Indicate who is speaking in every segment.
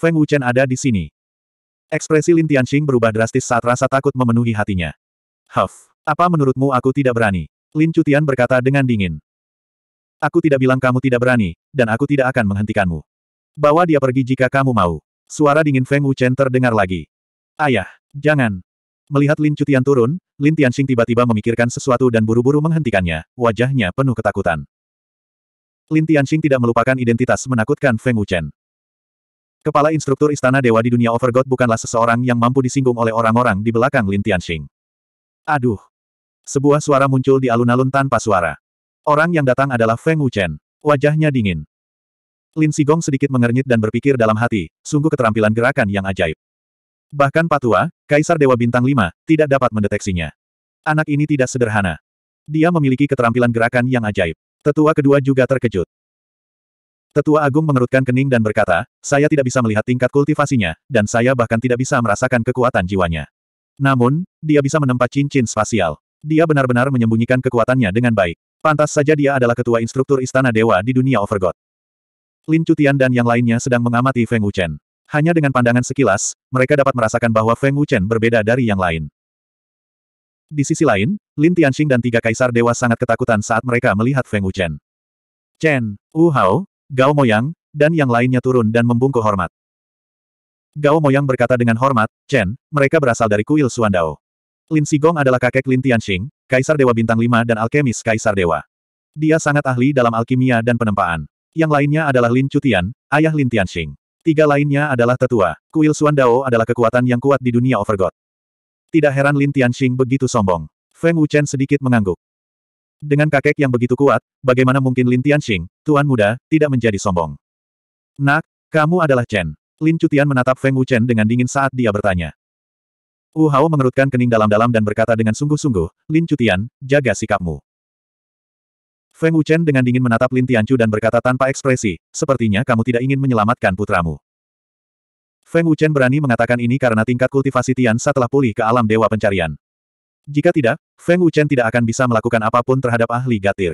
Speaker 1: Feng Wuchen ada di sini. Ekspresi Lin Tianxing berubah drastis saat rasa takut memenuhi hatinya. Huff, apa menurutmu aku tidak berani? Lin Cutian berkata dengan dingin. Aku tidak bilang kamu tidak berani, dan aku tidak akan menghentikanmu. Bawa dia pergi jika kamu mau. Suara dingin Feng Wuchen terdengar lagi. Ayah, jangan. Melihat Lin Cutian turun, Lin Tianxing tiba-tiba memikirkan sesuatu dan buru-buru menghentikannya, wajahnya penuh ketakutan. Lin Tianxing tidak melupakan identitas menakutkan Feng Wuchen. Kepala instruktur Istana Dewa di dunia Overgod bukanlah seseorang yang mampu disinggung oleh orang-orang di belakang Lin Tianxing. Aduh! Sebuah suara muncul di alun-alun tanpa suara. Orang yang datang adalah Feng Wuchen. Wajahnya dingin. Lin Sigong sedikit mengernyit dan berpikir dalam hati, sungguh keterampilan gerakan yang ajaib. Bahkan Patua, Kaisar Dewa Bintang 5, tidak dapat mendeteksinya. Anak ini tidak sederhana. Dia memiliki keterampilan gerakan yang ajaib. Tetua kedua juga terkejut. Tetua Agung mengerutkan kening dan berkata, saya tidak bisa melihat tingkat kultivasinya, dan saya bahkan tidak bisa merasakan kekuatan jiwanya. Namun, dia bisa menempat cincin spasial. Dia benar-benar menyembunyikan kekuatannya dengan baik. Pantas saja dia adalah ketua instruktur Istana Dewa di dunia Overgod. Lin Cutian dan yang lainnya sedang mengamati Feng Wuchen. Hanya dengan pandangan sekilas, mereka dapat merasakan bahwa Feng Wuchen berbeda dari yang lain. Di sisi lain, Lin Tianxing dan tiga kaisar dewa sangat ketakutan saat mereka melihat Feng Wuchen. Chen, Wu Hao, Gao Moyang, dan yang lainnya turun dan membungkuk hormat. Gao Moyang berkata dengan hormat, Chen, mereka berasal dari kuil Suandao. Lin Sigong adalah kakek Lin Tianxing, Kaisar Dewa Bintang Lima dan alkemis Kaisar Dewa. Dia sangat ahli dalam alkimia dan penempaan. Yang lainnya adalah Lin Cutian, ayah Lin Tianxing. Tiga lainnya adalah tetua. Kuil Suandao adalah kekuatan yang kuat di dunia Overgod. Tidak heran Lin Tianxing begitu sombong. Feng Wuchen sedikit mengangguk. Dengan kakek yang begitu kuat, bagaimana mungkin Lin Tianxing, tuan muda, tidak menjadi sombong? Nak, kamu adalah Chen. Lin Cutian menatap Feng Wuchen dengan dingin saat dia bertanya. Wu Hao mengerutkan kening dalam-dalam dan berkata dengan sungguh-sungguh, Lin Cutian, jaga sikapmu. Feng Wuchen dengan dingin menatap Lin Tianchu dan berkata tanpa ekspresi, sepertinya kamu tidak ingin menyelamatkan putramu. Feng Wuchen berani mengatakan ini karena tingkat kultivasi Tian setelah pulih ke alam dewa pencarian. Jika tidak, Feng Wuchen tidak akan bisa melakukan apapun terhadap ahli gatir.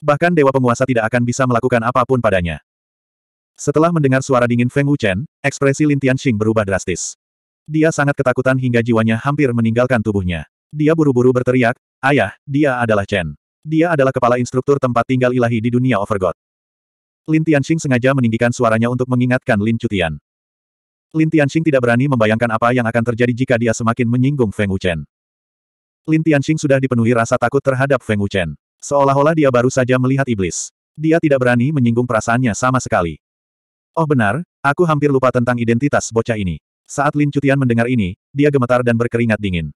Speaker 1: Bahkan dewa penguasa tidak akan bisa melakukan apapun padanya. Setelah mendengar suara dingin Feng Wuchen, ekspresi Lin Tianxing berubah drastis. Dia sangat ketakutan hingga jiwanya hampir meninggalkan tubuhnya. Dia buru-buru berteriak, Ayah, dia adalah Chen. Dia adalah kepala instruktur tempat tinggal ilahi di dunia Overgod. Lin Tianxing sengaja meninggikan suaranya untuk mengingatkan Lin Chutian. Lin Tianxing tidak berani membayangkan apa yang akan terjadi jika dia semakin menyinggung Feng Wuchen. Lin Tianxing sudah dipenuhi rasa takut terhadap Feng Wuchen. Seolah-olah dia baru saja melihat iblis. Dia tidak berani menyinggung perasaannya sama sekali. Oh benar, aku hampir lupa tentang identitas bocah ini. Saat Lin Cutian mendengar ini, dia gemetar dan berkeringat dingin.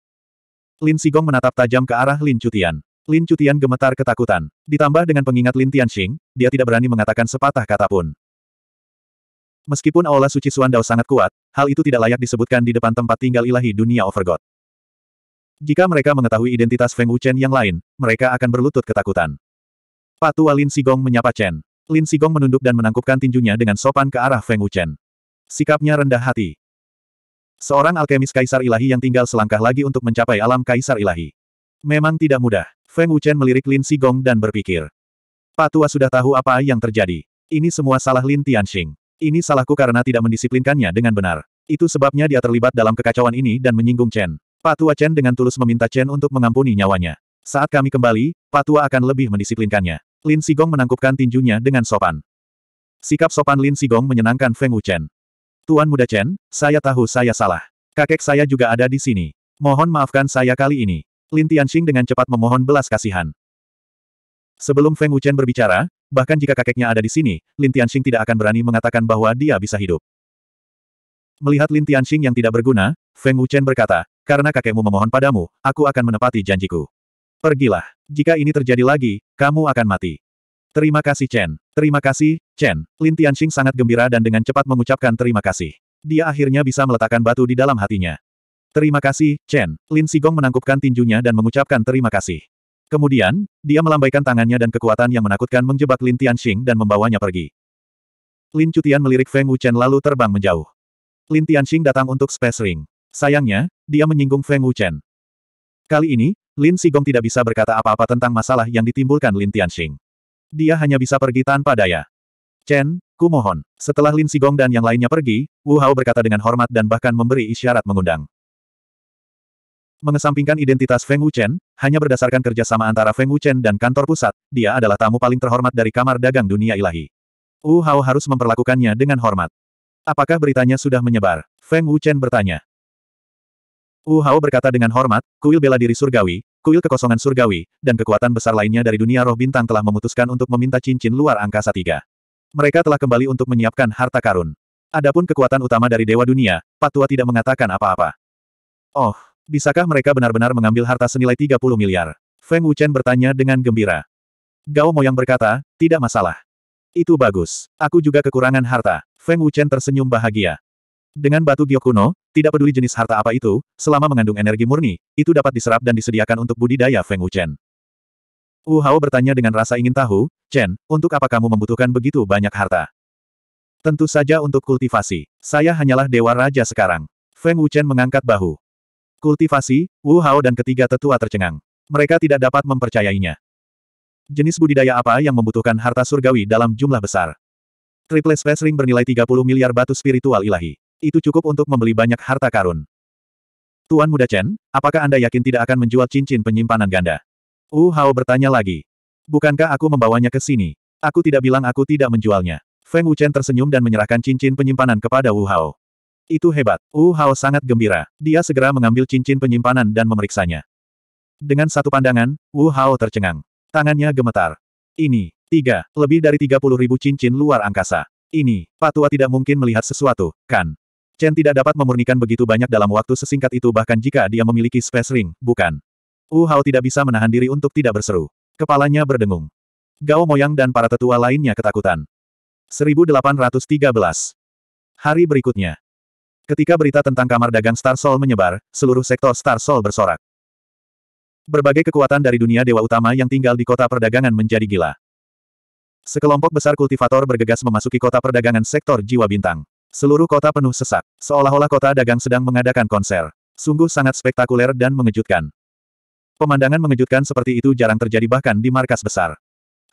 Speaker 1: Lin Sigong menatap tajam ke arah Lin Cutian. Lin Cutian gemetar ketakutan. Ditambah dengan pengingat Lin Tianxing, dia tidak berani mengatakan sepatah kata pun. Meskipun Aula Suci Suandao sangat kuat, hal itu tidak layak disebutkan di depan tempat tinggal ilahi dunia Overgod. Jika mereka mengetahui identitas Feng Wuchen yang lain, mereka akan berlutut ketakutan. Patua Lin Sigong menyapa Chen. Lin Sigong menunduk dan menangkupkan tinjunya dengan sopan ke arah Feng Wuchen. Sikapnya rendah hati. Seorang alkemis kaisar ilahi yang tinggal selangkah lagi untuk mencapai alam kaisar ilahi. Memang tidak mudah. Feng Wuchen melirik Lin Sigong dan berpikir. Patua sudah tahu apa yang terjadi. Ini semua salah Lin Tianxing. Ini salahku karena tidak mendisiplinkannya dengan benar. Itu sebabnya dia terlibat dalam kekacauan ini dan menyinggung Chen. Pak Tua Chen dengan tulus meminta Chen untuk mengampuni nyawanya. Saat kami kembali, Pak Tua akan lebih mendisiplinkannya. Lin Sigong menangkupkan tinjunya dengan sopan. Sikap sopan Lin Sigong menyenangkan Feng Wu Tuan muda Chen, saya tahu saya salah. Kakek saya juga ada di sini. Mohon maafkan saya kali ini. Lin Tianxing dengan cepat memohon belas kasihan. Sebelum Feng Wuchen berbicara, bahkan jika kakeknya ada di sini, Lin Tianxing tidak akan berani mengatakan bahwa dia bisa hidup. Melihat Lin Tianxing yang tidak berguna, Feng Wuchen berkata, karena kakekmu memohon padamu, aku akan menepati janjiku. Pergilah. Jika ini terjadi lagi, kamu akan mati. Terima kasih Chen. Terima kasih, Chen. Lin Tianxing sangat gembira dan dengan cepat mengucapkan terima kasih. Dia akhirnya bisa meletakkan batu di dalam hatinya. Terima kasih, Chen. Lin Sigong menangkupkan tinjunya dan mengucapkan terima kasih. Kemudian, dia melambaikan tangannya dan kekuatan yang menakutkan menjebak Lin Tianxing dan membawanya pergi. Lin Cutian melirik Feng Wuchen lalu terbang menjauh. Lin Tianxing datang untuk Space Ring. Sayangnya, dia menyinggung Feng Wuchen. Kali ini, Lin Sigong tidak bisa berkata apa-apa tentang masalah yang ditimbulkan Lin Tianxing. Dia hanya bisa pergi tanpa daya. Chen, kumohon. Setelah Lin Sigong dan yang lainnya pergi, Wu Hao berkata dengan hormat dan bahkan memberi isyarat mengundang. Mengesampingkan identitas Feng Wuchen, hanya berdasarkan kerjasama antara Feng Wuchen dan kantor pusat, dia adalah tamu paling terhormat dari kamar dagang dunia ilahi. Wu Hao harus memperlakukannya dengan hormat. Apakah beritanya sudah menyebar? Feng Wuchen bertanya. Wu Hao berkata dengan hormat, kuil bela diri surgawi, kuil kekosongan surgawi, dan kekuatan besar lainnya dari dunia roh bintang telah memutuskan untuk meminta cincin luar angkasa tiga. Mereka telah kembali untuk menyiapkan harta karun. Adapun kekuatan utama dari Dewa Dunia, Patua tidak mengatakan apa-apa. Oh, bisakah mereka benar-benar mengambil harta senilai 30 miliar? Feng Wuchen bertanya dengan gembira. Gao Moyang berkata, tidak masalah. Itu bagus. Aku juga kekurangan harta. Feng Wuchen tersenyum bahagia. Dengan batu giok kuno, tidak peduli jenis harta apa itu, selama mengandung energi murni, itu dapat diserap dan disediakan untuk budidaya Feng Wuchen. Wu Hao bertanya dengan rasa ingin tahu, Chen, untuk apa kamu membutuhkan begitu banyak harta? Tentu saja untuk kultivasi. Saya hanyalah dewa raja sekarang. Feng Wuchen mengangkat bahu. Kultivasi, Wu Hao dan ketiga tetua tercengang. Mereka tidak dapat mempercayainya. Jenis budidaya apa yang membutuhkan harta surgawi dalam jumlah besar? Triple Space Ring bernilai 30 miliar batu spiritual ilahi itu cukup untuk membeli banyak harta karun. Tuan Muda Chen, apakah Anda yakin tidak akan menjual cincin penyimpanan ganda? Wu Hao bertanya lagi. Bukankah aku membawanya ke sini? Aku tidak bilang aku tidak menjualnya. Feng Wuchen tersenyum dan menyerahkan cincin penyimpanan kepada Wu Hao. Itu hebat. Wu Hao sangat gembira. Dia segera mengambil cincin penyimpanan dan memeriksanya. Dengan satu pandangan, Wu Hao tercengang. Tangannya gemetar. Ini, tiga, lebih dari tiga puluh ribu cincin luar angkasa. Ini, Patua tidak mungkin melihat sesuatu, kan? Chen tidak dapat memurnikan begitu banyak dalam waktu sesingkat itu bahkan jika dia memiliki space ring, bukan. Wu Hao tidak bisa menahan diri untuk tidak berseru. Kepalanya berdengung. Gao Moyang dan para tetua lainnya ketakutan. 1813. Hari berikutnya. Ketika berita tentang kamar dagang Star Soul menyebar, seluruh sektor Star Soul bersorak. Berbagai kekuatan dari dunia dewa utama yang tinggal di kota perdagangan menjadi gila. Sekelompok besar kultivator bergegas memasuki kota perdagangan sektor jiwa bintang. Seluruh kota penuh sesak, seolah-olah kota dagang sedang mengadakan konser. Sungguh sangat spektakuler dan mengejutkan. Pemandangan mengejutkan seperti itu jarang terjadi bahkan di markas besar.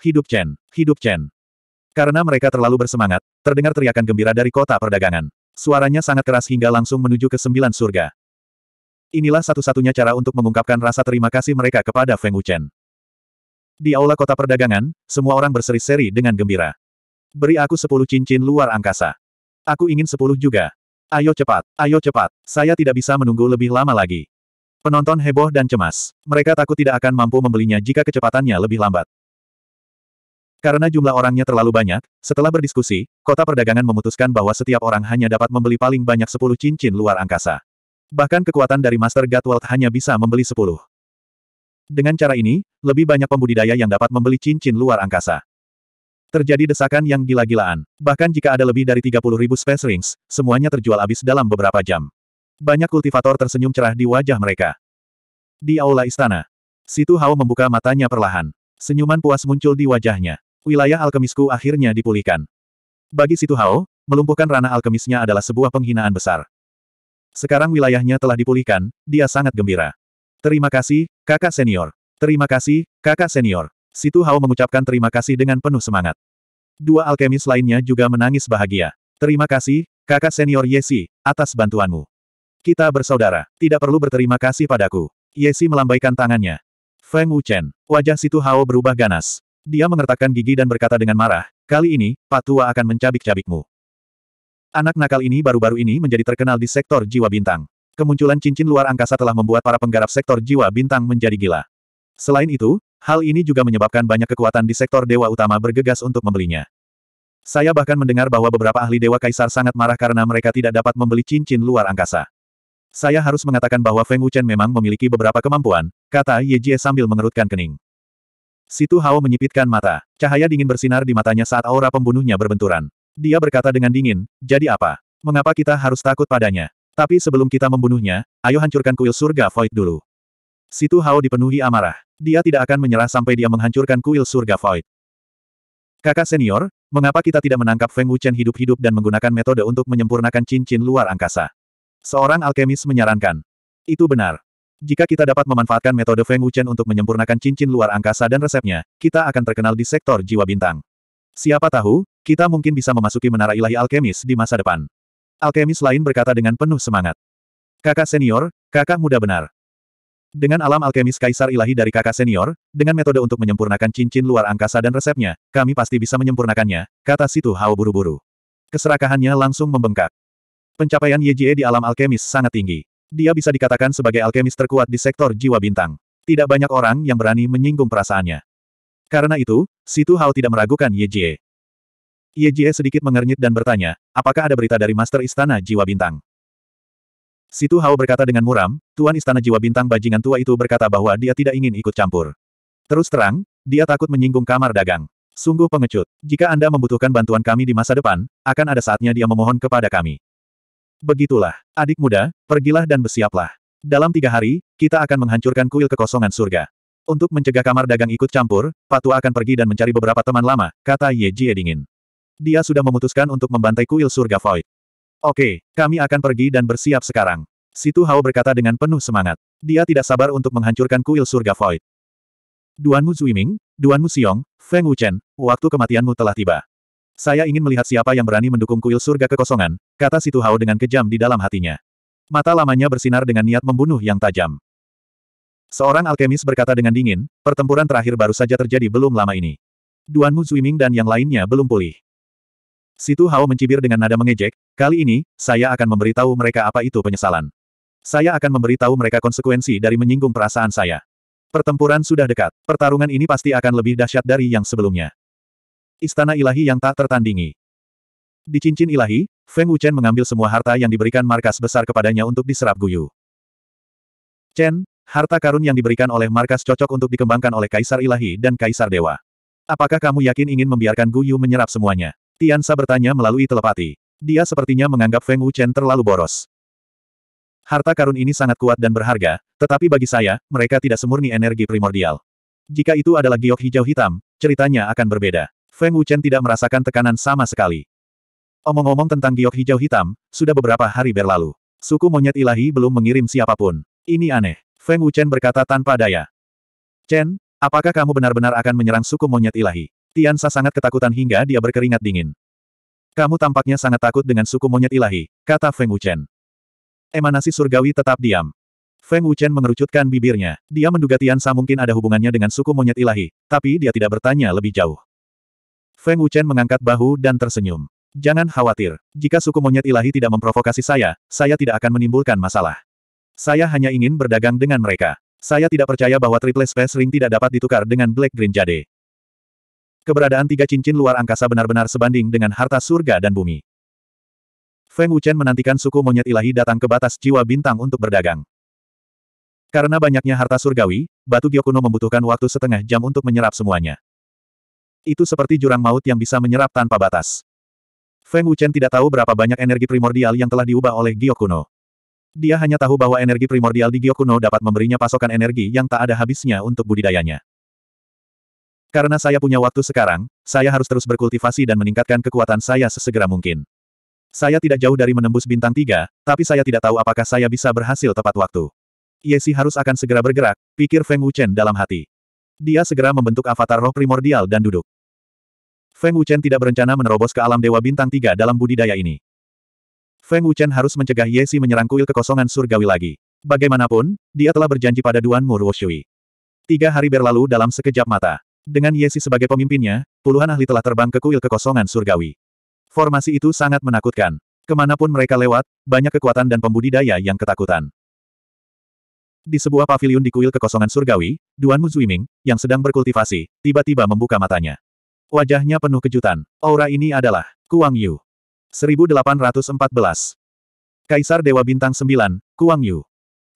Speaker 1: Hidup Chen, hidup Chen. Karena mereka terlalu bersemangat, terdengar teriakan gembira dari kota perdagangan. Suaranya sangat keras hingga langsung menuju ke sembilan surga. Inilah satu-satunya cara untuk mengungkapkan rasa terima kasih mereka kepada Feng Wuchen. Di aula kota perdagangan, semua orang berseri-seri dengan gembira. Beri aku sepuluh cincin luar angkasa. Aku ingin sepuluh juga. Ayo cepat, ayo cepat. Saya tidak bisa menunggu lebih lama lagi. Penonton heboh dan cemas. Mereka takut tidak akan mampu membelinya jika kecepatannya lebih lambat. Karena jumlah orangnya terlalu banyak, setelah berdiskusi, kota perdagangan memutuskan bahwa setiap orang hanya dapat membeli paling banyak sepuluh cincin luar angkasa. Bahkan kekuatan dari Master Gatwald hanya bisa membeli sepuluh. Dengan cara ini, lebih banyak pembudidaya yang dapat membeli cincin luar angkasa. Terjadi desakan yang gila-gilaan. Bahkan jika ada lebih dari 30 ribu space rings, semuanya terjual habis dalam beberapa jam. Banyak kultivator tersenyum cerah di wajah mereka. Di aula istana. Situ Hao membuka matanya perlahan. Senyuman puas muncul di wajahnya. Wilayah alkemisku akhirnya dipulihkan. Bagi Situ Hao, melumpuhkan ranah alkemisnya adalah sebuah penghinaan besar. Sekarang wilayahnya telah dipulihkan, dia sangat gembira. Terima kasih, kakak senior. Terima kasih, kakak senior. Situ Hao mengucapkan terima kasih dengan penuh semangat. Dua alkemis lainnya juga menangis bahagia. Terima kasih, kakak senior Yesi, atas bantuanmu. Kita bersaudara, tidak perlu berterima kasih padaku. Yesi melambaikan tangannya. Feng Wuchen, wajah Situ Hao berubah ganas. Dia mengertakkan gigi dan berkata dengan marah, kali ini, Patua akan mencabik-cabikmu. Anak nakal ini baru-baru ini menjadi terkenal di sektor jiwa bintang. Kemunculan cincin luar angkasa telah membuat para penggarap sektor jiwa bintang menjadi gila. Selain itu, Hal ini juga menyebabkan banyak kekuatan di sektor dewa utama bergegas untuk membelinya. Saya bahkan mendengar bahwa beberapa ahli dewa kaisar sangat marah karena mereka tidak dapat membeli cincin luar angkasa. Saya harus mengatakan bahwa Feng Wuchen memang memiliki beberapa kemampuan, kata Ye Jie sambil mengerutkan kening. Situ Hao menyipitkan mata. Cahaya dingin bersinar di matanya saat aura pembunuhnya berbenturan. Dia berkata dengan dingin, jadi apa? Mengapa kita harus takut padanya? Tapi sebelum kita membunuhnya, ayo hancurkan kuil surga Void dulu. Situ Hao dipenuhi amarah. Dia tidak akan menyerah sampai dia menghancurkan kuil surga Void. Kakak senior, mengapa kita tidak menangkap Feng Wuchen hidup-hidup dan menggunakan metode untuk menyempurnakan cincin luar angkasa? Seorang alkemis menyarankan. Itu benar. Jika kita dapat memanfaatkan metode Feng Wuchen untuk menyempurnakan cincin luar angkasa dan resepnya, kita akan terkenal di sektor jiwa bintang. Siapa tahu, kita mungkin bisa memasuki menara ilahi alkemis di masa depan. Alkemis lain berkata dengan penuh semangat. Kakak senior, kakak muda benar. Dengan alam alkemis kaisar ilahi dari kakak senior, dengan metode untuk menyempurnakan cincin luar angkasa dan resepnya, kami pasti bisa menyempurnakannya, kata Situ Hao buru-buru. Keserakahannya langsung membengkak. Pencapaian Yejie di alam alkemis sangat tinggi. Dia bisa dikatakan sebagai alkemis terkuat di sektor jiwa bintang. Tidak banyak orang yang berani menyinggung perasaannya. Karena itu, Situ Hao tidak meragukan Yejie. Yejie sedikit mengernyit dan bertanya, apakah ada berita dari Master Istana Jiwa Bintang? Situ Hao berkata dengan muram, Tuan Istana Jiwa Bintang Bajingan Tua itu berkata bahwa dia tidak ingin ikut campur. Terus terang, dia takut menyinggung kamar dagang. Sungguh pengecut. Jika Anda membutuhkan bantuan kami di masa depan, akan ada saatnya dia memohon kepada kami. Begitulah, adik muda, pergilah dan bersiaplah. Dalam tiga hari, kita akan menghancurkan kuil kekosongan surga. Untuk mencegah kamar dagang ikut campur, Patua akan pergi dan mencari beberapa teman lama, kata Ye Jie dingin. Dia sudah memutuskan untuk membantai kuil surga Void. Oke, kami akan pergi dan bersiap sekarang. Situ Hao berkata dengan penuh semangat. Dia tidak sabar untuk menghancurkan kuil surga void. Duan Duanmu Zuiming, Mu Xiong, Feng Wuchen, waktu kematianmu telah tiba. Saya ingin melihat siapa yang berani mendukung kuil surga kekosongan, kata Situ Hao dengan kejam di dalam hatinya. Mata lamanya bersinar dengan niat membunuh yang tajam. Seorang alkemis berkata dengan dingin, pertempuran terakhir baru saja terjadi belum lama ini. Duan Mu Zuiming dan yang lainnya belum pulih. Situ Hao mencibir dengan nada mengejek, Kali ini, saya akan memberitahu mereka apa itu penyesalan. Saya akan memberitahu mereka konsekuensi dari menyinggung perasaan saya. Pertempuran sudah dekat. Pertarungan ini pasti akan lebih dahsyat dari yang sebelumnya. Istana ilahi yang tak tertandingi. Di cincin ilahi, Feng Wuchen mengambil semua harta yang diberikan markas besar kepadanya untuk diserap Guyu. Chen, harta karun yang diberikan oleh markas cocok untuk dikembangkan oleh Kaisar Ilahi dan Kaisar Dewa. Apakah kamu yakin ingin membiarkan Guyu menyerap semuanya? Tian Sa bertanya melalui telepati. Dia sepertinya menganggap Feng Wuchen terlalu boros. Harta karun ini sangat kuat dan berharga, tetapi bagi saya, mereka tidak semurni energi primordial. Jika itu adalah giok hijau hitam, ceritanya akan berbeda. Feng Wuchen tidak merasakan tekanan sama sekali. Omong-omong tentang giok hijau hitam, sudah beberapa hari berlalu. Suku monyet ilahi belum mengirim siapapun. Ini aneh. Feng Wuchen berkata tanpa daya. Chen, apakah kamu benar-benar akan menyerang suku monyet ilahi? Tian Sa sangat ketakutan hingga dia berkeringat dingin. Kamu tampaknya sangat takut dengan suku monyet ilahi, kata Feng Wuchen. Emanasi surgawi tetap diam. Feng Wuchen mengerucutkan bibirnya. Dia menduga Tiansa mungkin ada hubungannya dengan suku monyet ilahi, tapi dia tidak bertanya lebih jauh. Feng Wuchen mengangkat bahu dan tersenyum. Jangan khawatir, jika suku monyet ilahi tidak memprovokasi saya, saya tidak akan menimbulkan masalah. Saya hanya ingin berdagang dengan mereka. Saya tidak percaya bahwa triple space ring tidak dapat ditukar dengan Black Green Jade. Keberadaan tiga cincin luar angkasa benar-benar sebanding dengan harta surga dan bumi. Feng Wuchen menantikan suku monyet ilahi datang ke batas jiwa bintang untuk berdagang. Karena banyaknya harta surgawi, batu Giokuno membutuhkan waktu setengah jam untuk menyerap semuanya. Itu seperti jurang maut yang bisa menyerap tanpa batas. Feng Wuchen tidak tahu berapa banyak energi primordial yang telah diubah oleh Giokuno. Dia hanya tahu bahwa energi primordial di Gyokuno dapat memberinya pasokan energi yang tak ada habisnya untuk budidayanya. Karena saya punya waktu sekarang, saya harus terus berkultivasi dan meningkatkan kekuatan saya sesegera mungkin. Saya tidak jauh dari menembus bintang tiga, tapi saya tidak tahu apakah saya bisa berhasil tepat waktu. Yesi harus akan segera bergerak, pikir Feng Wuchen dalam hati. Dia segera membentuk avatar roh primordial dan duduk. Feng Wuchen tidak berencana menerobos ke alam dewa bintang tiga dalam budidaya ini. Feng Wuchen harus mencegah Yesi menyerang kuil kekosongan surgawi lagi. Bagaimanapun, dia telah berjanji pada Duan Mur Woshui. Tiga hari berlalu dalam sekejap mata. Dengan Yesi sebagai pemimpinnya, puluhan ahli telah terbang ke kuil kekosongan surgawi. Formasi itu sangat menakutkan. Kemanapun mereka lewat, banyak kekuatan dan pembudidaya yang ketakutan. Di sebuah paviliun di kuil kekosongan surgawi, Duan Muzuiming, yang sedang berkultivasi, tiba-tiba membuka matanya. Wajahnya penuh kejutan. Aura ini adalah Kuang Yu. 1814. Kaisar Dewa Bintang 9, Kuang Yu.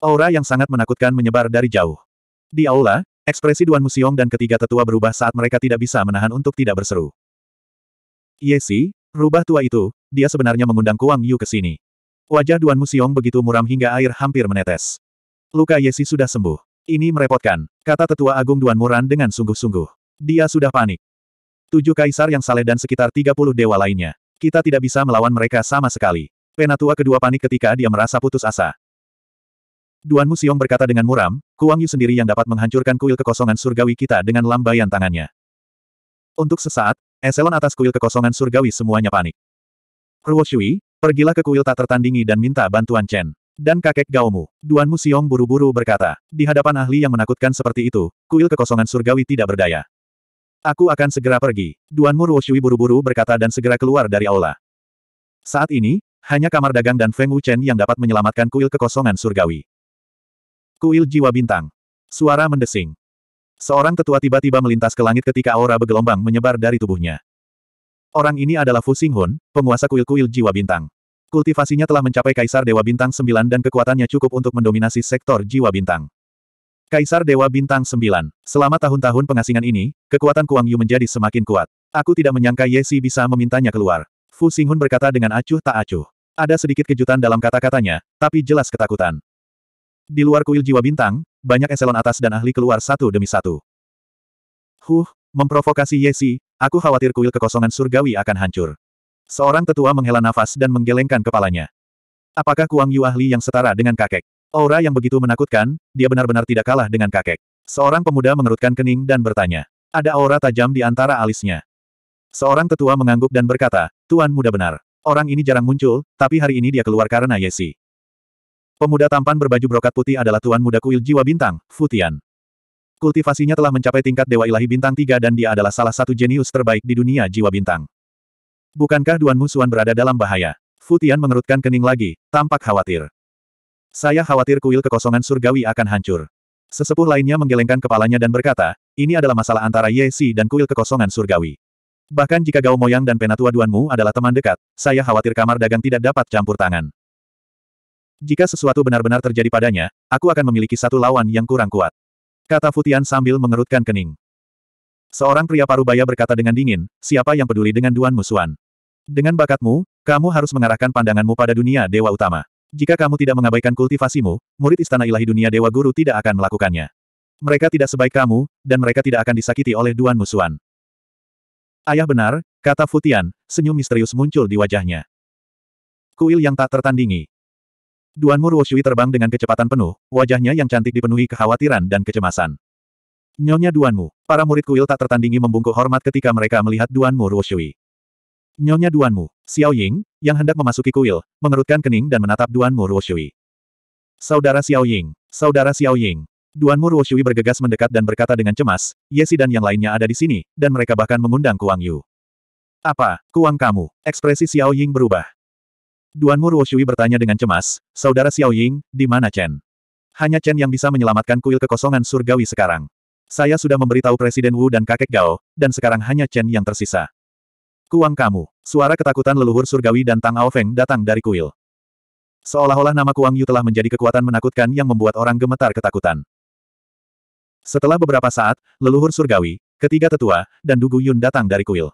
Speaker 1: Aura yang sangat menakutkan menyebar dari jauh. Di aula, Ekspresi Duan Musiong dan ketiga tetua berubah saat mereka tidak bisa menahan untuk tidak berseru. Yesi, rubah tua itu, dia sebenarnya mengundang Kuang Yu ke sini. Wajah Duan Musiong begitu muram hingga air hampir menetes. Luka Yesi sudah sembuh. Ini merepotkan, kata tetua agung Duan Muran dengan sungguh-sungguh. Dia sudah panik. Tujuh kaisar yang saleh dan sekitar 30 dewa lainnya. Kita tidak bisa melawan mereka sama sekali. Penatua kedua panik ketika dia merasa putus asa. Duan Musiong berkata dengan muram, Kuang Yu sendiri yang dapat menghancurkan kuil kekosongan surgawi kita dengan lambaian tangannya. Untuk sesaat, eselon atas kuil kekosongan surgawi semuanya panik. Ruo Shui, pergilah ke kuil tak tertandingi dan minta bantuan Chen. Dan kakek Gaumu, Duan Musiong buru-buru berkata, di hadapan ahli yang menakutkan seperti itu, kuil kekosongan surgawi tidak berdaya. Aku akan segera pergi. Duan Mu Shui buru-buru berkata dan segera keluar dari aula. Saat ini, hanya kamar dagang dan Feng Wu Chen yang dapat menyelamatkan kuil kekosongan surgawi. Kuil Jiwa Bintang. Suara mendesing. Seorang tetua tiba-tiba melintas ke langit ketika aura bergelombang menyebar dari tubuhnya. Orang ini adalah Fu Sing Hun, penguasa kuil-kuil Jiwa Bintang. Kultivasinya telah mencapai Kaisar Dewa Bintang 9 dan kekuatannya cukup untuk mendominasi sektor Jiwa Bintang. Kaisar Dewa Bintang 9. Selama tahun-tahun pengasingan ini, kekuatan Kuang Yu menjadi semakin kuat. Aku tidak menyangka Ye Si bisa memintanya keluar. Fu Sing Hun berkata dengan acuh tak acuh. Ada sedikit kejutan dalam kata-katanya, tapi jelas ketakutan. Di luar kuil jiwa bintang, banyak eselon atas dan ahli keluar satu demi satu. Huh, memprovokasi Yesi, aku khawatir kuil kekosongan surgawi akan hancur. Seorang tetua menghela nafas dan menggelengkan kepalanya. Apakah Kuang Yu ahli yang setara dengan kakek? Aura yang begitu menakutkan, dia benar-benar tidak kalah dengan kakek. Seorang pemuda mengerutkan kening dan bertanya. Ada aura tajam di antara alisnya. Seorang tetua mengangguk dan berkata, Tuan muda benar. Orang ini jarang muncul, tapi hari ini dia keluar karena Yesi. Pemuda tampan berbaju brokat putih adalah tuan muda kuil jiwa bintang, Futian. Kultivasinya telah mencapai tingkat Dewa Ilahi Bintang 3 dan dia adalah salah satu jenius terbaik di dunia jiwa bintang. Bukankah Duan Musuan berada dalam bahaya? Futian mengerutkan kening lagi, tampak khawatir. Saya khawatir kuil kekosongan surgawi akan hancur. Sesepuh lainnya menggelengkan kepalanya dan berkata, ini adalah masalah antara Ye Si dan kuil kekosongan surgawi. Bahkan jika Gao Moyang dan Penatua Duanmu adalah teman dekat, saya khawatir kamar dagang tidak dapat campur tangan. Jika sesuatu benar-benar terjadi padanya, aku akan memiliki satu lawan yang kurang kuat. Kata Futian sambil mengerutkan kening. Seorang pria parubaya berkata dengan dingin, siapa yang peduli dengan Duan Musuan? Dengan bakatmu, kamu harus mengarahkan pandanganmu pada dunia dewa utama. Jika kamu tidak mengabaikan kultivasimu, murid istana ilahi dunia dewa guru tidak akan melakukannya. Mereka tidak sebaik kamu, dan mereka tidak akan disakiti oleh Duan Musuan. Ayah benar, kata Futian, senyum misterius muncul di wajahnya. Kuil yang tak tertandingi. Duan Mu Ruoshui terbang dengan kecepatan penuh, wajahnya yang cantik dipenuhi kekhawatiran dan kecemasan. Nyonya Duan Mu, para murid kuil tak tertandingi membungkuk hormat ketika mereka melihat Duan Mu Ruoshui. Nyonya Duan Mu, Xiao Ying, yang hendak memasuki kuil, mengerutkan kening dan menatap Duan Mu Ruoshui. Saudara Xiao Ying, Saudara Xiao Ying. Duan Mu Ruoshui bergegas mendekat dan berkata dengan cemas, Yesi dan yang lainnya ada di sini, dan mereka bahkan mengundang Kuang Yu. Apa, Kuang kamu? Ekspresi Xiao Ying berubah. Duan Mu Ruoshui bertanya dengan cemas, Saudara Xiao Ying, di mana Chen? Hanya Chen yang bisa menyelamatkan kuil kekosongan surgawi sekarang. Saya sudah memberitahu Presiden Wu dan kakek Gao, dan sekarang hanya Chen yang tersisa. Kuang kamu, suara ketakutan leluhur surgawi dan Tang Ao Feng datang dari kuil. Seolah-olah nama Kuang Yu telah menjadi kekuatan menakutkan yang membuat orang gemetar ketakutan. Setelah beberapa saat, leluhur surgawi, ketiga tetua, dan Dugu Yun datang dari kuil.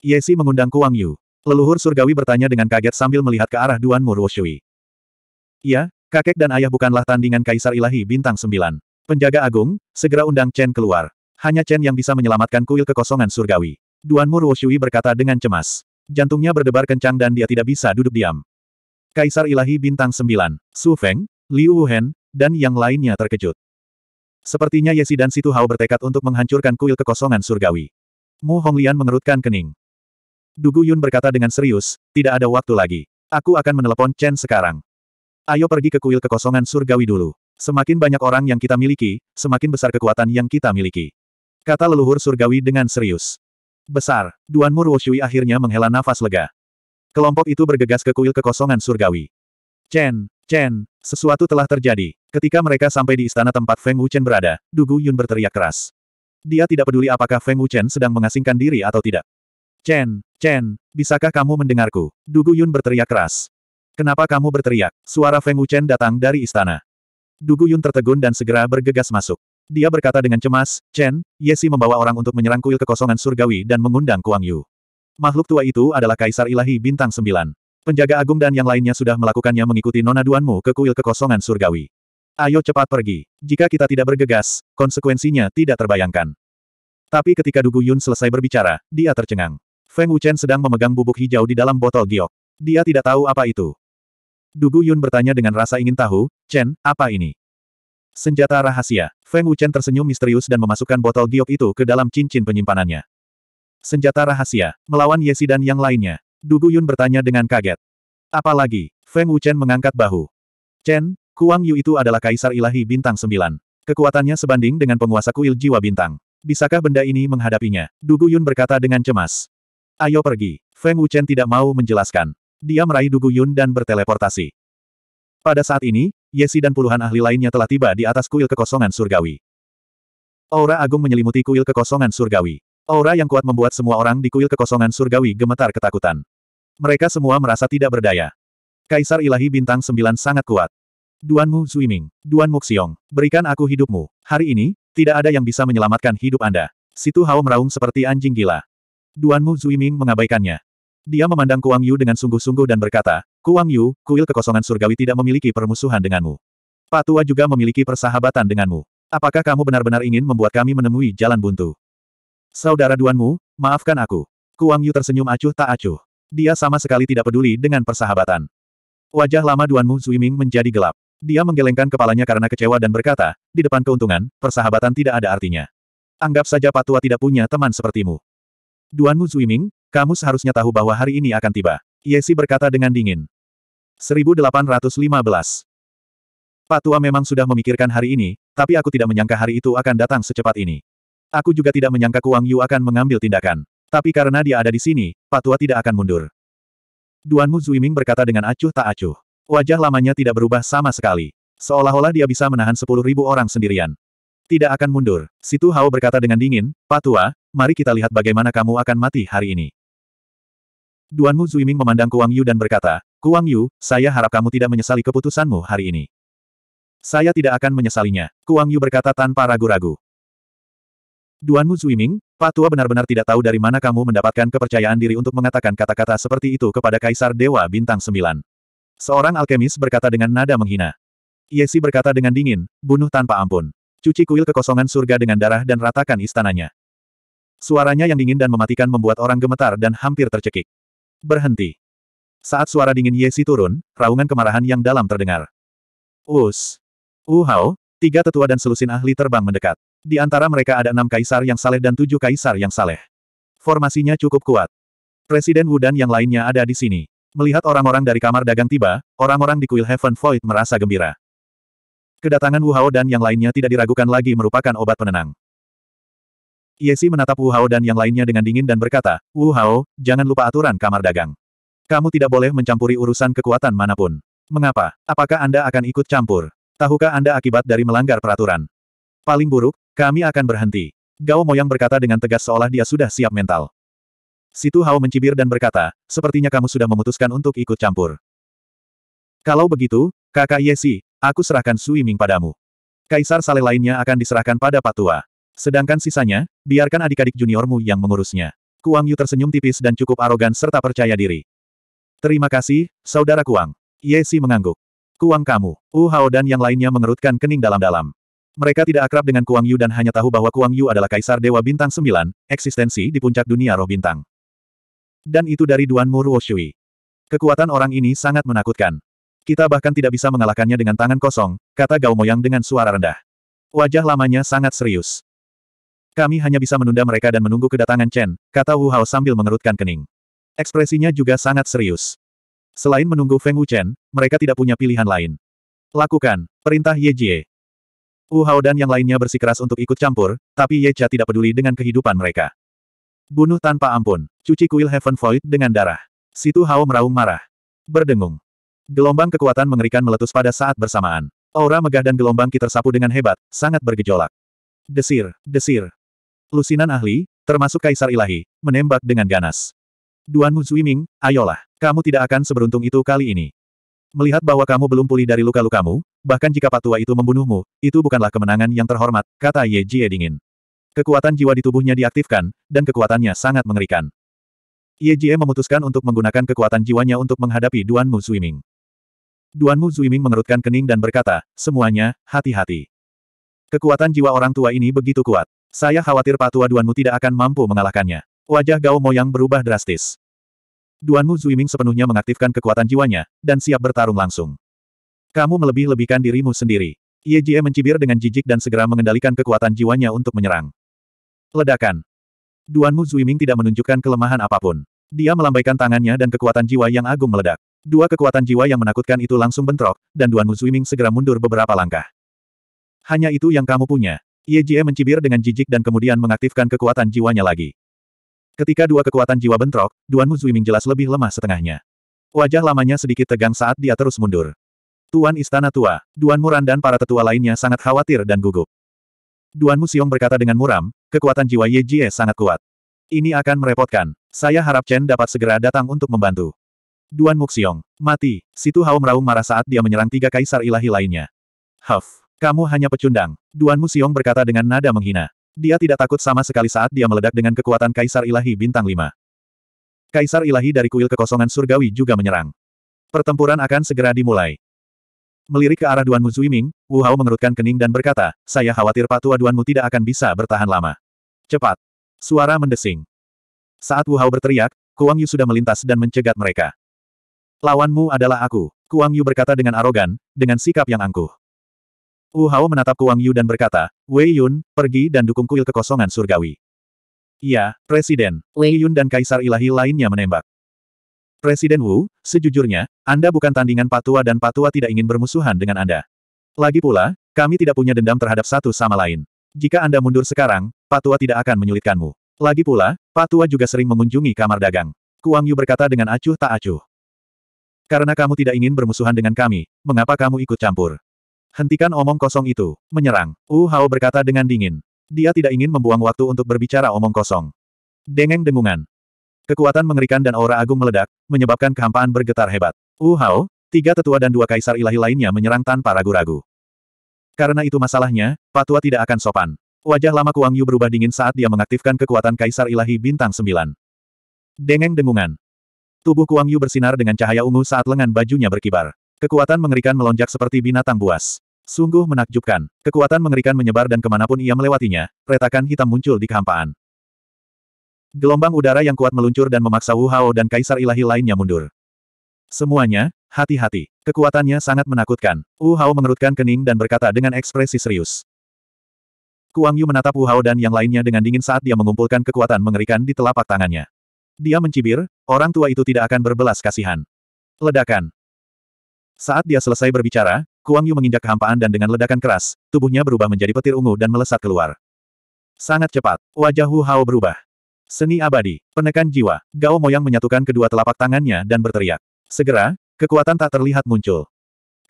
Speaker 1: Yesi mengundang Kuang Yu. Leluhur surgawi bertanya dengan kaget sambil melihat ke arah Duan Muruoshui. Ya, kakek dan ayah bukanlah tandingan Kaisar Ilahi Bintang Sembilan, Penjaga agung, segera undang Chen keluar. Hanya Chen yang bisa menyelamatkan kuil kekosongan surgawi. Duan Muruoshui berkata dengan cemas. Jantungnya berdebar kencang dan dia tidak bisa duduk diam. Kaisar Ilahi Bintang Sembilan, Su Feng, Liu Wuhen, dan yang lainnya terkejut. Sepertinya Yesi dan Situ Hao bertekad untuk menghancurkan kuil kekosongan surgawi. Mu Honglian mengerutkan kening. Dugu Yun berkata dengan serius, tidak ada waktu lagi. Aku akan menelepon Chen sekarang. Ayo pergi ke kuil kekosongan surgawi dulu. Semakin banyak orang yang kita miliki, semakin besar kekuatan yang kita miliki. Kata leluhur surgawi dengan serius. Besar, Duan Mur Woshui akhirnya menghela nafas lega. Kelompok itu bergegas ke kuil kekosongan surgawi. Chen, Chen, sesuatu telah terjadi. Ketika mereka sampai di istana tempat Feng Wuchen berada, Dugu Yun berteriak keras. Dia tidak peduli apakah Feng Wuchen sedang mengasingkan diri atau tidak. Chen, Chen, bisakah kamu mendengarku? Dugu Yun berteriak keras. Kenapa kamu berteriak? Suara Feng Chen datang dari istana. Dugu Yun tertegun dan segera bergegas masuk. Dia berkata dengan cemas, Chen, Yesi membawa orang untuk menyerang kuil kekosongan surgawi dan mengundang Kuang Yu. Makhluk tua itu adalah Kaisar Ilahi Bintang Sembilan, Penjaga agung dan yang lainnya sudah melakukannya mengikuti Nona Duanmu ke kuil kekosongan surgawi. Ayo cepat pergi. Jika kita tidak bergegas, konsekuensinya tidak terbayangkan. Tapi ketika Dugu Yun selesai berbicara, dia tercengang. Feng Wuchen sedang memegang bubuk hijau di dalam botol giok. Dia tidak tahu apa itu. Dugu Yun bertanya dengan rasa ingin tahu, Chen, apa ini? Senjata rahasia. Feng Wuchen tersenyum misterius dan memasukkan botol giok itu ke dalam cincin penyimpanannya. Senjata rahasia. Melawan Yesi dan yang lainnya. Dugu Yun bertanya dengan kaget. Apalagi, Feng Wuchen mengangkat bahu. Chen, Kuang Yu itu adalah kaisar ilahi bintang sembilan. Kekuatannya sebanding dengan penguasa kuil jiwa bintang. Bisakah benda ini menghadapinya? Dugu Yun berkata dengan cemas. Ayo pergi. Feng Wuchen tidak mau menjelaskan. Dia meraih Dugu Yun dan berteleportasi. Pada saat ini, Yesi dan puluhan ahli lainnya telah tiba di atas kuil kekosongan surgawi. Aura agung menyelimuti kuil kekosongan surgawi. Aura yang kuat membuat semua orang di kuil kekosongan surgawi gemetar ketakutan. Mereka semua merasa tidak berdaya. Kaisar ilahi bintang sembilan sangat kuat. Duanmu Zuiming, Duan Mu Xiong, berikan aku hidupmu. Hari ini, tidak ada yang bisa menyelamatkan hidup Anda. Situ Hao meraung seperti anjing gila. Duanmu Zuiming mengabaikannya. Dia memandang Kuang Yu dengan sungguh-sungguh dan berkata, Kuang Yu, kuil kekosongan surgawi tidak memiliki permusuhan denganmu. Patua juga memiliki persahabatan denganmu. Apakah kamu benar-benar ingin membuat kami menemui jalan buntu? Saudara Duanmu, maafkan aku. Kuang Yu tersenyum acuh tak acuh. Dia sama sekali tidak peduli dengan persahabatan. Wajah lama Duanmu Zuiming menjadi gelap. Dia menggelengkan kepalanya karena kecewa dan berkata, di depan keuntungan, persahabatan tidak ada artinya. Anggap saja Patua tidak punya teman sepertimu. Duanmu Zuiming, kamu seharusnya tahu bahwa hari ini akan tiba. Yesi berkata dengan dingin. 1815. Pak tua memang sudah memikirkan hari ini, tapi aku tidak menyangka hari itu akan datang secepat ini. Aku juga tidak menyangka Kuang Yu akan mengambil tindakan. Tapi karena dia ada di sini, Pak tua tidak akan mundur. Duanmu Zuiming berkata dengan acuh tak acuh. Wajah lamanya tidak berubah sama sekali. Seolah-olah dia bisa menahan sepuluh ribu orang sendirian. Tidak akan mundur, Situ Hao berkata dengan dingin, Patua, mari kita lihat bagaimana kamu akan mati hari ini. Duanmu Zuiming memandang Kuang Yu dan berkata, Kuang Yu, saya harap kamu tidak menyesali keputusanmu hari ini. Saya tidak akan menyesalinya, Kuang Yu berkata tanpa ragu-ragu. Duanmu Zuiming, Patua benar-benar tidak tahu dari mana kamu mendapatkan kepercayaan diri untuk mengatakan kata-kata seperti itu kepada Kaisar Dewa Bintang Sembilan. Seorang alkemis berkata dengan nada menghina. Yesi berkata dengan dingin, bunuh tanpa ampun. Cuci kuil kekosongan surga dengan darah dan ratakan istananya. Suaranya yang dingin dan mematikan membuat orang gemetar dan hampir tercekik. Berhenti. Saat suara dingin Yesi turun, raungan kemarahan yang dalam terdengar. Us. Uhau, tiga tetua dan selusin ahli terbang mendekat. Di antara mereka ada enam kaisar yang saleh dan tujuh kaisar yang saleh. Formasinya cukup kuat. Presiden Wu dan yang lainnya ada di sini. Melihat orang-orang dari kamar dagang tiba, orang-orang di kuil Heaven Void merasa gembira. Kedatangan Wu Hao dan yang lainnya tidak diragukan lagi merupakan obat penenang. Yesi menatap Wu Hao dan yang lainnya dengan dingin dan berkata, Wu Hao, jangan lupa aturan kamar dagang. Kamu tidak boleh mencampuri urusan kekuatan manapun. Mengapa? Apakah Anda akan ikut campur? Tahukah Anda akibat dari melanggar peraturan? Paling buruk, kami akan berhenti. Gao Moyang berkata dengan tegas seolah dia sudah siap mental. Situ Hao mencibir dan berkata, sepertinya kamu sudah memutuskan untuk ikut campur. Kalau begitu, kakak Yesi, Aku serahkan Sui Ming padamu. Kaisar Sale lainnya akan diserahkan pada Patua. Sedangkan sisanya, biarkan adik-adik juniormu yang mengurusnya. Kuang Yu tersenyum tipis dan cukup arogan serta percaya diri. Terima kasih, Saudara Kuang. Si mengangguk. Kuang kamu, Wu Hao dan yang lainnya mengerutkan kening dalam-dalam. Mereka tidak akrab dengan Kuang Yu dan hanya tahu bahwa Kuang Yu adalah kaisar Dewa Bintang Sembilan, eksistensi di puncak dunia roh bintang. Dan itu dari Duan Mu Shui. Kekuatan orang ini sangat menakutkan. Kita bahkan tidak bisa mengalahkannya dengan tangan kosong, kata Gao Moyang dengan suara rendah. Wajah lamanya sangat serius. Kami hanya bisa menunda mereka dan menunggu kedatangan Chen, kata Wu Hao sambil mengerutkan kening. Ekspresinya juga sangat serius. Selain menunggu Feng Wu Chen, mereka tidak punya pilihan lain. Lakukan, perintah Ye Jie. Wu Hao dan yang lainnya bersikeras untuk ikut campur, tapi Ye Cha tidak peduli dengan kehidupan mereka. Bunuh tanpa ampun, cuci kuil Heaven Void dengan darah. Situ Hao meraung marah. Berdengung. Gelombang kekuatan mengerikan meletus pada saat bersamaan. Aura megah dan gelombang kiter sapu dengan hebat, sangat bergejolak. Desir, desir. Lusinan ahli, termasuk Kaisar Ilahi, menembak dengan ganas. Duan Mu Zuiming, ayolah, kamu tidak akan seberuntung itu kali ini. Melihat bahwa kamu belum pulih dari luka-lukamu, bahkan jika patua itu membunuhmu, itu bukanlah kemenangan yang terhormat, kata Ye Jie dingin. Kekuatan jiwa di tubuhnya diaktifkan, dan kekuatannya sangat mengerikan. Ye Jie memutuskan untuk menggunakan kekuatan jiwanya untuk menghadapi Duan Mu Zuiming. Duanmu Zuiming mengerutkan kening dan berkata, semuanya, hati-hati. Kekuatan jiwa orang tua ini begitu kuat. Saya khawatir Pak Tua Duanmu tidak akan mampu mengalahkannya. Wajah Gao Moyang berubah drastis. Duanmu Zuiming sepenuhnya mengaktifkan kekuatan jiwanya, dan siap bertarung langsung. Kamu melebih-lebihkan dirimu sendiri. Ye Jie mencibir dengan jijik dan segera mengendalikan kekuatan jiwanya untuk menyerang. Ledakan. Duanmu Zuiming tidak menunjukkan kelemahan apapun. Dia melambaikan tangannya dan kekuatan jiwa yang agung meledak. Dua kekuatan jiwa yang menakutkan itu langsung bentrok, dan Duan Mu Muzuiming segera mundur beberapa langkah. Hanya itu yang kamu punya. Ye Jie mencibir dengan jijik dan kemudian mengaktifkan kekuatan jiwanya lagi. Ketika dua kekuatan jiwa bentrok, Duan Mu Muzuiming jelas lebih lemah setengahnya. Wajah lamanya sedikit tegang saat dia terus mundur. Tuan Istana Tua, Duan Muran dan para tetua lainnya sangat khawatir dan gugup. Duan Mu Musiong berkata dengan muram, kekuatan jiwa Ye Jie sangat kuat. Ini akan merepotkan. Saya harap Chen dapat segera datang untuk membantu. Duan Muxiong. Mati. Situ Hao meraung marah saat dia menyerang tiga kaisar ilahi lainnya. Huff. Kamu hanya pecundang. Duan Muxiong berkata dengan nada menghina. Dia tidak takut sama sekali saat dia meledak dengan kekuatan kaisar ilahi bintang lima. Kaisar ilahi dari kuil kekosongan surgawi juga menyerang. Pertempuran akan segera dimulai. Melirik ke arah Duan Mu Zuiming, Wu Hao mengerutkan kening dan berkata, saya khawatir Pak Tua Mu tidak akan bisa bertahan lama. Cepat. Suara mendesing. Saat Wu Hao berteriak, Kuang Yu sudah melintas dan mencegat mereka. Lawanmu adalah aku, Kuang Yu berkata dengan arogan, dengan sikap yang angkuh. Wu Hao menatap Kuang Yu dan berkata, Wei Yun, pergi dan dukung kuil kekosongan surgawi. Iya, Presiden, Wei Yun dan Kaisar Ilahi lainnya menembak. Presiden Wu, sejujurnya, Anda bukan tandingan Patua dan Patua tidak ingin bermusuhan dengan Anda. Lagi pula, kami tidak punya dendam terhadap satu sama lain. Jika Anda mundur sekarang, Patua tidak akan menyulitkanmu. Lagi pula, Patua juga sering mengunjungi kamar dagang. Kuang Yu berkata dengan acuh tak acuh. Karena kamu tidak ingin bermusuhan dengan kami, mengapa kamu ikut campur? Hentikan omong kosong itu, menyerang. Wu uh, Hao berkata dengan dingin. Dia tidak ingin membuang waktu untuk berbicara omong kosong. Dengeng dengungan. Kekuatan mengerikan dan aura agung meledak, menyebabkan kehampaan bergetar hebat. Wu uh, Hao, tiga tetua dan dua kaisar ilahi lainnya menyerang tanpa ragu-ragu. Karena itu masalahnya, Patua tidak akan sopan. Wajah lama Kuang Yu berubah dingin saat dia mengaktifkan kekuatan kaisar ilahi bintang sembilan. Dengeng dengungan. Tubuh Kuang Yu bersinar dengan cahaya ungu saat lengan bajunya berkibar. Kekuatan mengerikan melonjak seperti binatang buas. Sungguh menakjubkan. Kekuatan mengerikan menyebar dan kemanapun ia melewatinya, retakan hitam muncul di kehampaan. Gelombang udara yang kuat meluncur dan memaksa Wu Hao dan Kaisar Ilahi lainnya mundur. Semuanya, hati-hati. Kekuatannya sangat menakutkan. Wu Hao mengerutkan kening dan berkata dengan ekspresi serius. Kuang Yu menatap Wu Hao dan yang lainnya dengan dingin saat dia mengumpulkan kekuatan mengerikan di telapak tangannya. Dia mencibir, orang tua itu tidak akan berbelas kasihan. Ledakan. Saat dia selesai berbicara, Kuang Yu menginjak kehampaan dan dengan ledakan keras, tubuhnya berubah menjadi petir ungu dan melesat keluar. Sangat cepat, wajah Hu Hao berubah. Seni abadi, penekan jiwa, Gao Moyang menyatukan kedua telapak tangannya dan berteriak. Segera, kekuatan tak terlihat muncul.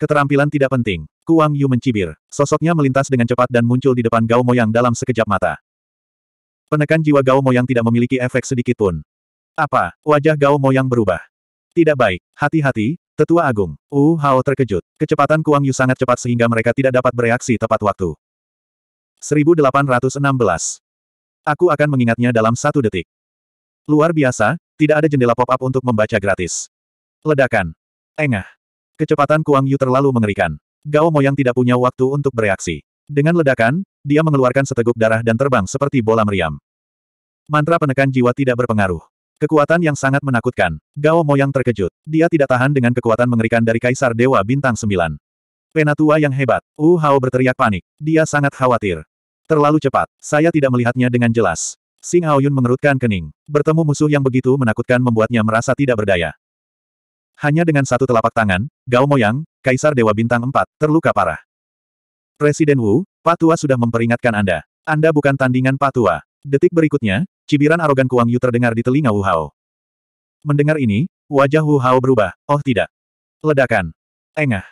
Speaker 1: Keterampilan tidak penting. Kuang Yu mencibir. Sosoknya melintas dengan cepat dan muncul di depan Gao Moyang dalam sekejap mata. Penekan jiwa Gao Moyang tidak memiliki efek sedikit pun. Apa? Wajah Gao Moyang berubah. Tidak baik. Hati-hati, Tetua Agung. Wu uh, Hao terkejut. Kecepatan Kuang Yu sangat cepat sehingga mereka tidak dapat bereaksi tepat waktu. 1816. Aku akan mengingatnya dalam satu detik. Luar biasa, tidak ada jendela pop-up untuk membaca gratis. Ledakan. Engah. Kecepatan Kuang Yu terlalu mengerikan. Gao Moyang tidak punya waktu untuk bereaksi. Dengan ledakan, dia mengeluarkan seteguk darah dan terbang seperti bola meriam. Mantra penekan jiwa tidak berpengaruh. Kekuatan yang sangat menakutkan. Gao Moyang terkejut. Dia tidak tahan dengan kekuatan mengerikan dari Kaisar Dewa Bintang Sembilan. Penatua yang hebat. Wu Hao berteriak panik. Dia sangat khawatir. Terlalu cepat. Saya tidak melihatnya dengan jelas. Sing Haoyun mengerutkan kening. Bertemu musuh yang begitu menakutkan membuatnya merasa tidak berdaya. Hanya dengan satu telapak tangan, Gao Moyang, Kaisar Dewa Bintang Empat, terluka parah. Presiden Wu, Patua sudah memperingatkan Anda. Anda bukan tandingan Patua. Detik berikutnya, Cibiran arogan Kuang Yu terdengar di telinga Wu Hao. Mendengar ini, wajah Wu Hao berubah, oh tidak. Ledakan. Engah.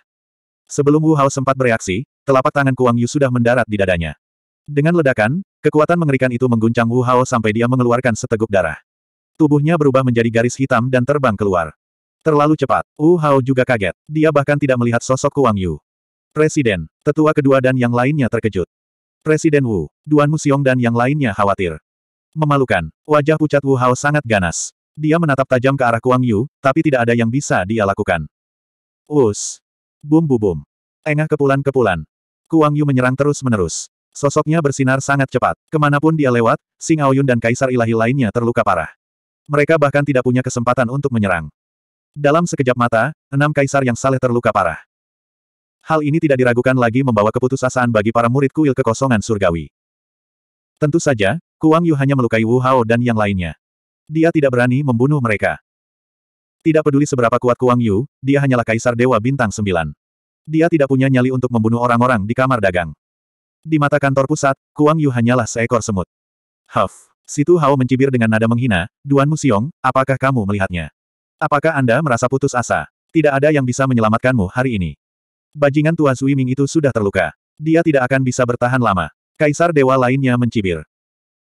Speaker 1: Sebelum Wu Hao sempat bereaksi, telapak tangan Kuang Yu sudah mendarat di dadanya. Dengan ledakan, kekuatan mengerikan itu mengguncang Wu Hao sampai dia mengeluarkan seteguk darah. Tubuhnya berubah menjadi garis hitam dan terbang keluar. Terlalu cepat, Wu Hao juga kaget. Dia bahkan tidak melihat sosok Kuang Yu. Presiden, tetua kedua dan yang lainnya terkejut. Presiden Wu, Duan Musiong dan yang lainnya khawatir. Memalukan. Wajah pucat Wu Hao sangat ganas. Dia menatap tajam ke arah Kuang Yu, tapi tidak ada yang bisa dia lakukan. Us. Bum bu bum. Engah kepulan-kepulan. Kuang Yu menyerang terus-menerus. Sosoknya bersinar sangat cepat. Kemanapun dia lewat, Sing Aoyun dan Kaisar Ilahi lainnya terluka parah. Mereka bahkan tidak punya kesempatan untuk menyerang. Dalam sekejap mata, enam kaisar yang saleh terluka parah. Hal ini tidak diragukan lagi membawa keputusasaan bagi para murid kuil kekosongan surgawi. Tentu saja, Kuang Yu hanya melukai Wu Hao dan yang lainnya. Dia tidak berani membunuh mereka. Tidak peduli seberapa kuat Kuang Yu, dia hanyalah kaisar dewa bintang sembilan. Dia tidak punya nyali untuk membunuh orang-orang di kamar dagang. Di mata kantor pusat, Kuang Yu hanyalah seekor semut. Huff! Situ Hao mencibir dengan nada menghina, Duan Musiong, apakah kamu melihatnya? Apakah Anda merasa putus asa? Tidak ada yang bisa menyelamatkanmu hari ini. Bajingan tuan Zui Ming itu sudah terluka. Dia tidak akan bisa bertahan lama. Kaisar dewa lainnya mencibir.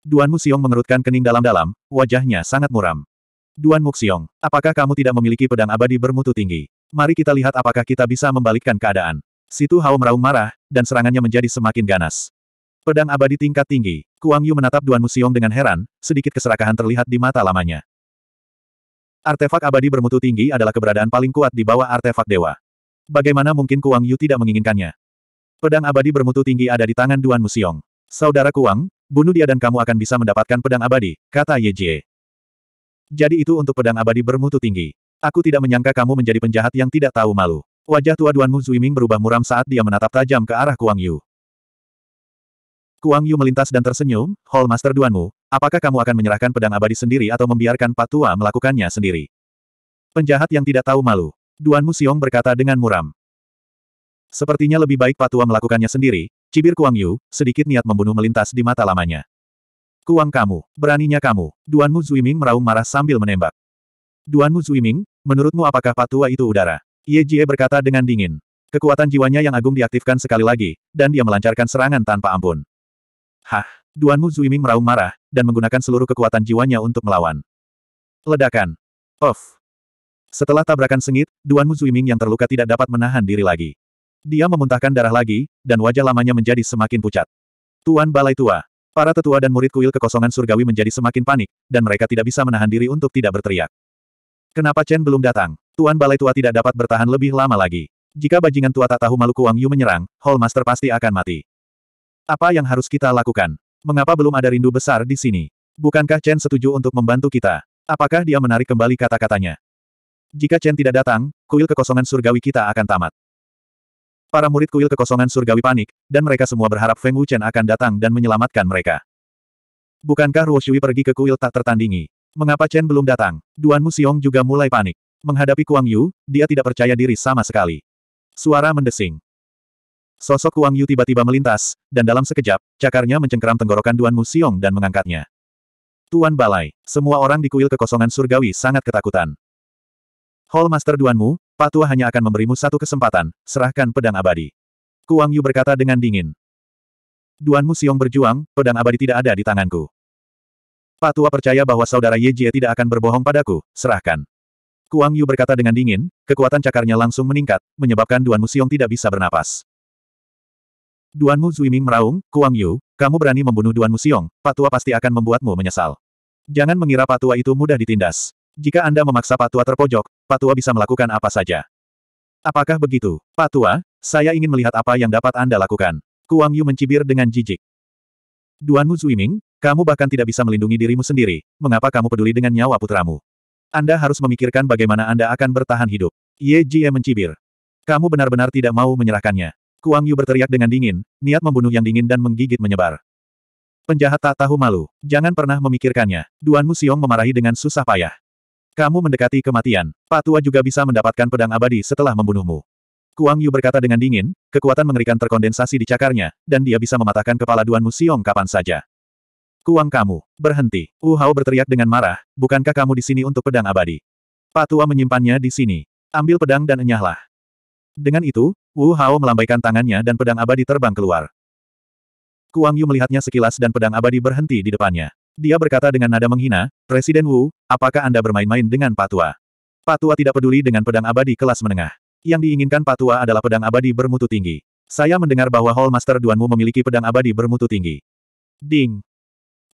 Speaker 1: Duan Muxiong mengerutkan kening dalam-dalam, wajahnya sangat muram. Duan Muxiong, apakah kamu tidak memiliki pedang abadi bermutu tinggi? Mari kita lihat apakah kita bisa membalikkan keadaan. Situ Hao meraung marah, dan serangannya menjadi semakin ganas. Pedang abadi tingkat tinggi, Kuang Yu menatap Duan Muxiong dengan heran, sedikit keserakahan terlihat di mata lamanya. Artefak abadi bermutu tinggi adalah keberadaan paling kuat di bawah artefak dewa. Bagaimana mungkin Kuang Yu tidak menginginkannya? Pedang abadi bermutu tinggi ada di tangan Duan Muxiong. Saudara Kuang, Bunuh dia dan kamu akan bisa mendapatkan pedang abadi, kata Ye Jie. Jadi itu untuk pedang abadi bermutu tinggi. Aku tidak menyangka kamu menjadi penjahat yang tidak tahu malu. Wajah tua Duan Mu Zuiming berubah muram saat dia menatap tajam ke arah Kuang Yu. Kuang Yu melintas dan tersenyum, Hall Master Duan Mu, apakah kamu akan menyerahkan pedang abadi sendiri atau membiarkan Pak Tua melakukannya sendiri? Penjahat yang tidak tahu malu. Duan Mu Xiong berkata dengan muram. Sepertinya lebih baik Pak Tua melakukannya sendiri, Cibir Kuang Yu, sedikit niat membunuh melintas di mata lamanya. Kuang kamu, beraninya kamu, Duanmu Zuiming meraung marah sambil menembak. Duanmu Zuiming, menurutmu apakah patua itu udara? Ye Jie berkata dengan dingin. Kekuatan jiwanya yang agung diaktifkan sekali lagi, dan dia melancarkan serangan tanpa ampun. Hah, Duanmu Zuiming meraung marah, dan menggunakan seluruh kekuatan jiwanya untuk melawan. Ledakan. Off. Setelah tabrakan sengit, Duanmu Zuiming yang terluka tidak dapat menahan diri lagi. Dia memuntahkan darah lagi, dan wajah lamanya menjadi semakin pucat. Tuan Balai Tua. Para tetua dan murid kuil kekosongan surgawi menjadi semakin panik, dan mereka tidak bisa menahan diri untuk tidak berteriak. Kenapa Chen belum datang? Tuan Balai Tua tidak dapat bertahan lebih lama lagi. Jika bajingan tua tak tahu malu Wang Yu menyerang, Hall Master pasti akan mati. Apa yang harus kita lakukan? Mengapa belum ada rindu besar di sini? Bukankah Chen setuju untuk membantu kita? Apakah dia menarik kembali kata-katanya? Jika Chen tidak datang, kuil kekosongan surgawi kita akan tamat. Para murid kuil kekosongan surgawi panik, dan mereka semua berharap Feng Wuchen akan datang dan menyelamatkan mereka. Bukankah Ruo Shui pergi ke kuil tak tertandingi? Mengapa Chen belum datang? Duan Mu Xiong juga mulai panik. Menghadapi Kuang Yu, dia tidak percaya diri sama sekali. Suara mendesing. Sosok Kuang Yu tiba-tiba melintas, dan dalam sekejap, cakarnya mencengkeram tenggorokan Duan Mu Xiong dan mengangkatnya. Tuan Balai, semua orang di kuil kekosongan surgawi sangat ketakutan. Hall Master Mu. Patua hanya akan memberimu satu kesempatan, serahkan pedang abadi. Kuang Yu berkata dengan dingin. Duan Musiong berjuang, pedang abadi tidak ada di tanganku. Patua percaya bahwa saudara Ye Jie tidak akan berbohong padaku, serahkan. Kuang Yu berkata dengan dingin, kekuatan cakarnya langsung meningkat, menyebabkan Duan Musiong tidak bisa bernapas. Duan Mu Zuiming meraung, Kuang Yu, kamu berani membunuh Duan Musiong, Patua pasti akan membuatmu menyesal. Jangan mengira Patua itu mudah ditindas. Jika Anda memaksa Patua terpojok, Patua bisa melakukan apa saja. Apakah begitu? Patua, saya ingin melihat apa yang dapat Anda lakukan. Kuang Yu mencibir dengan jijik. Duan Mu Zuiming, kamu bahkan tidak bisa melindungi dirimu sendiri, mengapa kamu peduli dengan nyawa putramu? Anda harus memikirkan bagaimana Anda akan bertahan hidup. Ye Jie mencibir. Kamu benar-benar tidak mau menyerahkannya. Kuang Yu berteriak dengan dingin, niat membunuh yang dingin dan menggigit menyebar. Penjahat tak tahu malu, jangan pernah memikirkannya. Duan Mu Xiong memarahi dengan susah payah. Kamu mendekati kematian. Pak Tua juga bisa mendapatkan pedang abadi setelah membunuhmu. Kuang Yu berkata dengan dingin, kekuatan mengerikan terkondensasi di cakarnya, dan dia bisa mematahkan kepala Duan Mu Musiong kapan saja. Kuang kamu, berhenti. Wu Hao berteriak dengan marah, bukankah kamu di sini untuk pedang abadi? Pak Tua menyimpannya di sini. Ambil pedang dan enyahlah. Dengan itu, Wu Hao melambaikan tangannya dan pedang abadi terbang keluar. Kuang Yu melihatnya sekilas dan pedang abadi berhenti di depannya. Dia berkata dengan nada menghina, Presiden Wu, apakah Anda bermain-main dengan Patua? Patua tidak peduli dengan pedang abadi kelas menengah. Yang diinginkan Patua adalah pedang abadi bermutu tinggi. Saya mendengar bahwa Hall Master Duanmu memiliki pedang abadi bermutu tinggi. Ding!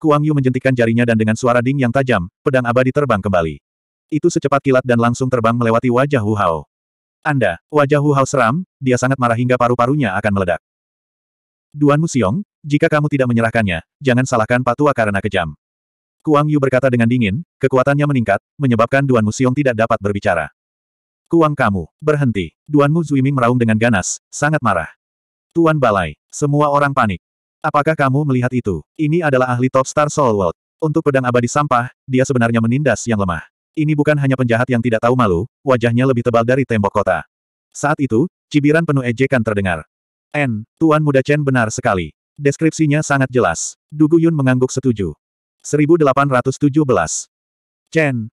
Speaker 1: Kuang Yu menjentikkan jarinya dan dengan suara ding yang tajam, pedang abadi terbang kembali. Itu secepat kilat dan langsung terbang melewati wajah Hu Hao. Anda, wajah Hu Hao seram, dia sangat marah hingga paru-parunya akan meledak. Duan Musiong, jika kamu tidak menyerahkannya, jangan salahkan Patua karena kejam. Kuang Yu berkata dengan dingin, kekuatannya meningkat, menyebabkan Duan Xiong tidak dapat berbicara. Kuang kamu, berhenti. Duan Mu Zuiming meraung dengan ganas, sangat marah. Tuan Balai, semua orang panik. Apakah kamu melihat itu? Ini adalah ahli top star Soul World. Untuk pedang abadi sampah, dia sebenarnya menindas yang lemah. Ini bukan hanya penjahat yang tidak tahu malu, wajahnya lebih tebal dari tembok kota. Saat itu, cibiran penuh ejekan terdengar. N, Tuan Muda Chen benar sekali. Deskripsinya sangat jelas. Dugu Yun mengangguk setuju. 1817. Chen.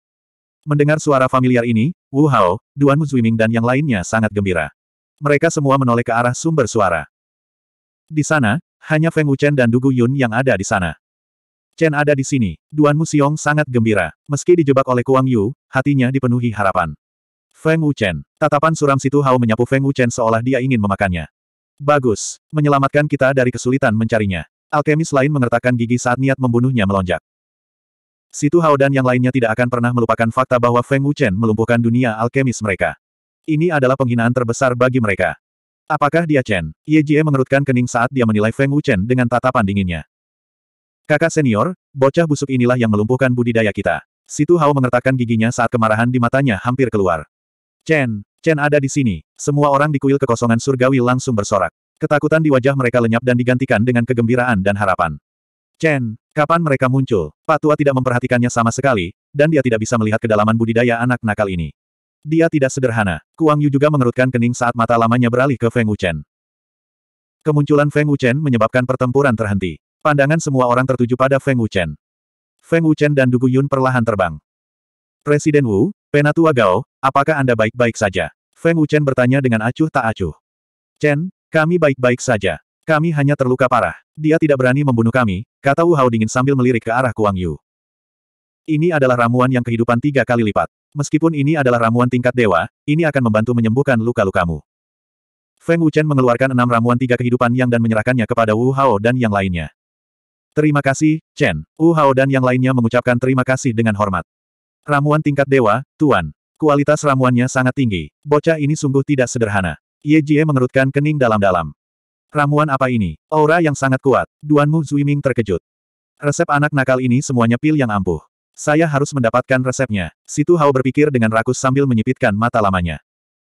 Speaker 1: Mendengar suara familiar ini, Wu Hao, Duan Mu Ziming dan yang lainnya sangat gembira. Mereka semua menoleh ke arah sumber suara. Di sana, hanya Feng Wuchen dan Dugu Yun yang ada di sana. Chen ada di sini. Duan Mu Musiong sangat gembira. Meski dijebak oleh Kuang Yu, hatinya dipenuhi harapan. Feng Wuchen. Tatapan suram Situ Hao menyapu Feng Wuchen seolah dia ingin memakannya. Bagus. Menyelamatkan kita dari kesulitan mencarinya. Alkemis lain mengertakkan gigi saat niat membunuhnya melonjak. Situ Hao dan yang lainnya tidak akan pernah melupakan fakta bahwa Feng Wuchen melumpuhkan dunia alkemis mereka. Ini adalah penghinaan terbesar bagi mereka. Apakah dia Chen? Ye Jie mengerutkan kening saat dia menilai Feng Wuchen dengan tatapan dinginnya. Kakak senior, bocah busuk inilah yang melumpuhkan budidaya kita. Situ Hao mengertakkan giginya saat kemarahan di matanya hampir keluar. Chen, Chen ada di sini. Semua orang di kuil kekosongan surgawi langsung bersorak. Ketakutan di wajah mereka lenyap dan digantikan dengan kegembiraan dan harapan. Chen, kapan mereka muncul? Pak Tua tidak memperhatikannya sama sekali, dan dia tidak bisa melihat kedalaman budidaya anak nakal ini. Dia tidak sederhana. Kuang Yu juga mengerutkan kening saat mata lamanya beralih ke Feng Wuchen. Kemunculan Feng Wuchen menyebabkan pertempuran terhenti. Pandangan semua orang tertuju pada Feng Wuchen. Feng Wuchen dan Dugu Yun perlahan terbang. Presiden Wu, Penatua Gao, apakah Anda baik-baik saja? Feng Wuchen bertanya dengan acuh tak acuh. Chen, kami baik-baik saja. Kami hanya terluka parah. Dia tidak berani membunuh kami, kata Wu Hao dingin sambil melirik ke arah Kuang Yu. Ini adalah ramuan yang kehidupan tiga kali lipat. Meskipun ini adalah ramuan tingkat dewa, ini akan membantu menyembuhkan luka-lukamu. Feng Wuchen mengeluarkan enam ramuan tiga kehidupan yang dan menyerahkannya kepada Wu Hao dan yang lainnya. Terima kasih, Chen. Wu Hao dan yang lainnya mengucapkan terima kasih dengan hormat. Ramuan tingkat dewa, Tuan. Kualitas ramuannya sangat tinggi. Bocah ini sungguh tidak sederhana. Ye Jie mengerutkan kening dalam-dalam. Ramuan apa ini? Aura yang sangat kuat. Duan Mu Zuiming terkejut. Resep anak nakal ini semuanya pil yang ampuh. Saya harus mendapatkan resepnya. Situ Hao berpikir dengan rakus sambil menyipitkan mata lamanya.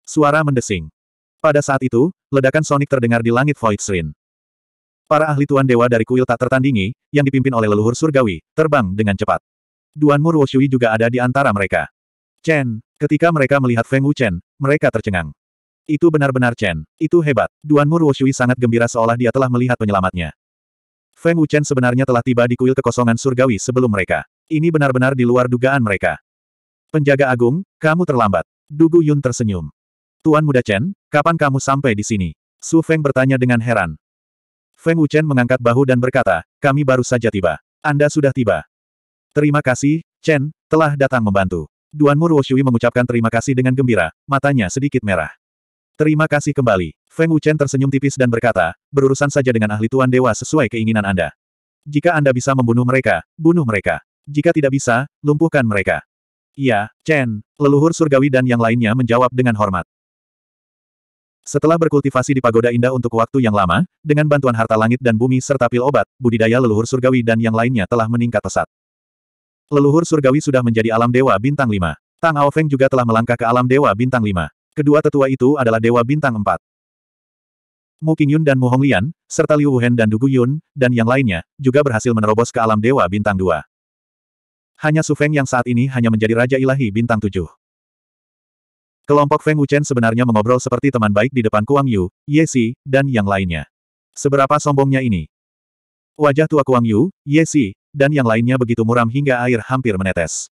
Speaker 1: Suara mendesing. Pada saat itu, ledakan sonik terdengar di langit Void Srin. Para ahli tuan dewa dari kuil tak tertandingi, yang dipimpin oleh leluhur surgawi, terbang dengan cepat. Duan Mur Wushui juga ada di antara mereka. Chen, ketika mereka melihat Feng Wu mereka tercengang. Itu benar-benar Chen, itu hebat. Duan Mur Wushui sangat gembira seolah dia telah melihat penyelamatnya. Feng Wu sebenarnya telah tiba di kuil kekosongan surgawi sebelum mereka. Ini benar-benar di luar dugaan mereka. Penjaga agung, kamu terlambat. Dugu Yun tersenyum. Tuan muda Chen, kapan kamu sampai di sini? Su Feng bertanya dengan heran. Feng Wu mengangkat bahu dan berkata, kami baru saja tiba. Anda sudah tiba. Terima kasih, Chen, telah datang membantu. Duan Mu mengucapkan terima kasih dengan gembira, matanya sedikit merah. Terima kasih kembali. Feng Wuchen tersenyum tipis dan berkata, berurusan saja dengan ahli Tuan Dewa sesuai keinginan Anda. Jika Anda bisa membunuh mereka, bunuh mereka. Jika tidak bisa, lumpuhkan mereka. Iya, Chen, leluhur surgawi dan yang lainnya menjawab dengan hormat. Setelah berkultivasi di Pagoda Indah untuk waktu yang lama, dengan bantuan harta langit dan bumi serta pil obat, budidaya leluhur surgawi dan yang lainnya telah meningkat pesat. Leluhur surgawi sudah menjadi alam dewa bintang 5. Tang Ao Feng juga telah melangkah ke alam dewa bintang 5. Kedua tetua itu adalah dewa bintang 4. Mu Qingyun dan Mu Honglian, serta Liu Wuhen dan Dugu Yun, dan yang lainnya, juga berhasil menerobos ke alam dewa bintang 2. Hanya Su Feng yang saat ini hanya menjadi Raja Ilahi bintang 7. Kelompok Feng Wuchen sebenarnya mengobrol seperti teman baik di depan Kuang Yu, Ye Si, dan yang lainnya. Seberapa sombongnya ini? Wajah tua Kuang Yu, Ye Si, dan yang lainnya begitu muram hingga air hampir menetes.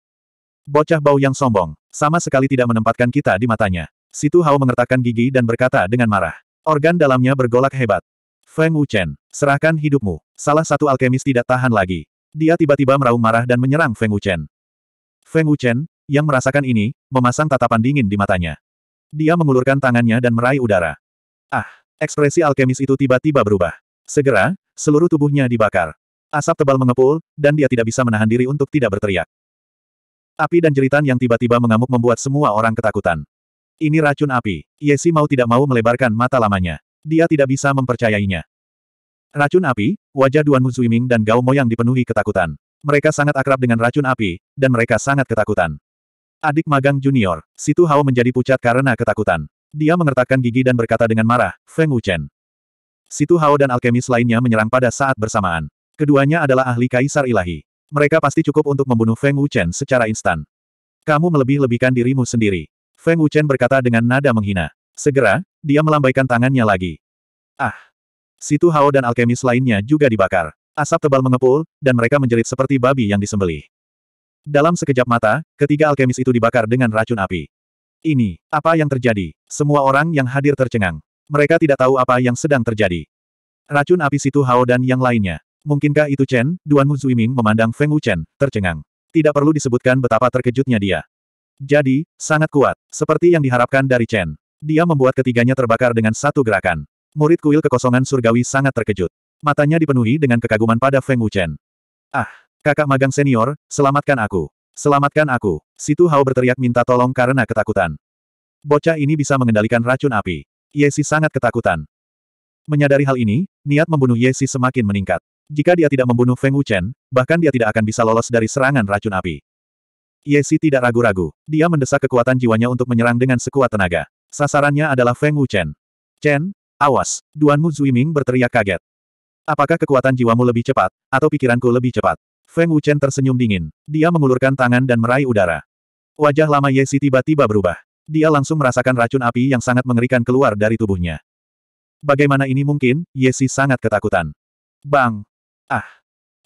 Speaker 1: Bocah bau yang sombong, sama sekali tidak menempatkan kita di matanya. Situ Hao mengertakkan gigi dan berkata dengan marah. Organ dalamnya bergolak hebat. Feng Wuchen, serahkan hidupmu. Salah satu alkemis tidak tahan lagi. Dia tiba-tiba meraung marah dan menyerang Feng Wuchen. Feng Wuchen, yang merasakan ini, memasang tatapan dingin di matanya. Dia mengulurkan tangannya dan meraih udara. Ah, ekspresi alkemis itu tiba-tiba berubah. Segera, seluruh tubuhnya dibakar. Asap tebal mengepul, dan dia tidak bisa menahan diri untuk tidak berteriak. Api dan jeritan yang tiba-tiba mengamuk membuat semua orang ketakutan. Ini racun api. Yesi mau tidak mau melebarkan mata lamanya. Dia tidak bisa mempercayainya. Racun api, wajah Duan Mu Zuiming dan Gao Moyang dipenuhi ketakutan. Mereka sangat akrab dengan racun api, dan mereka sangat ketakutan. Adik magang junior, Situ Hao menjadi pucat karena ketakutan. Dia mengertakkan gigi dan berkata dengan marah, Feng Wuchen. Situ Hao dan alkemis lainnya menyerang pada saat bersamaan. Keduanya adalah ahli kaisar ilahi. Mereka pasti cukup untuk membunuh Feng Wuchen secara instan. Kamu melebih-lebihkan dirimu sendiri. Feng Wuchen berkata dengan nada menghina. Segera, dia melambaikan tangannya lagi. Ah! Situ Hao dan alkemis lainnya juga dibakar. Asap tebal mengepul, dan mereka menjerit seperti babi yang disembelih. Dalam sekejap mata, ketiga alkemis itu dibakar dengan racun api. Ini, apa yang terjadi? Semua orang yang hadir tercengang. Mereka tidak tahu apa yang sedang terjadi. Racun api Situ Hao dan yang lainnya. Mungkinkah itu Chen? Duan Hu Zuiming memandang Feng Wuchen, tercengang. Tidak perlu disebutkan betapa terkejutnya dia. Jadi, sangat kuat. Seperti yang diharapkan dari Chen. Dia membuat ketiganya terbakar dengan satu gerakan. Murid kuil kekosongan surgawi sangat terkejut. Matanya dipenuhi dengan kekaguman pada Feng Wuchen. Ah, kakak magang senior, selamatkan aku. Selamatkan aku. Situ Hao berteriak minta tolong karena ketakutan. Bocah ini bisa mengendalikan racun api. Yesi sangat ketakutan. Menyadari hal ini, niat membunuh Yesi semakin meningkat. Jika dia tidak membunuh Feng Wuchen, bahkan dia tidak akan bisa lolos dari serangan racun api. Ye Yesi tidak ragu-ragu. Dia mendesak kekuatan jiwanya untuk menyerang dengan sekuat tenaga. Sasarannya adalah Feng Wuchen. Chen, awas! Duan Mu Zuiming berteriak kaget. Apakah kekuatan jiwamu lebih cepat, atau pikiranku lebih cepat? Feng Wuchen tersenyum dingin. Dia mengulurkan tangan dan meraih udara. Wajah lama Ye Yesi tiba-tiba berubah. Dia langsung merasakan racun api yang sangat mengerikan keluar dari tubuhnya. Bagaimana ini mungkin? Ye Yesi sangat ketakutan. Bang! Ah!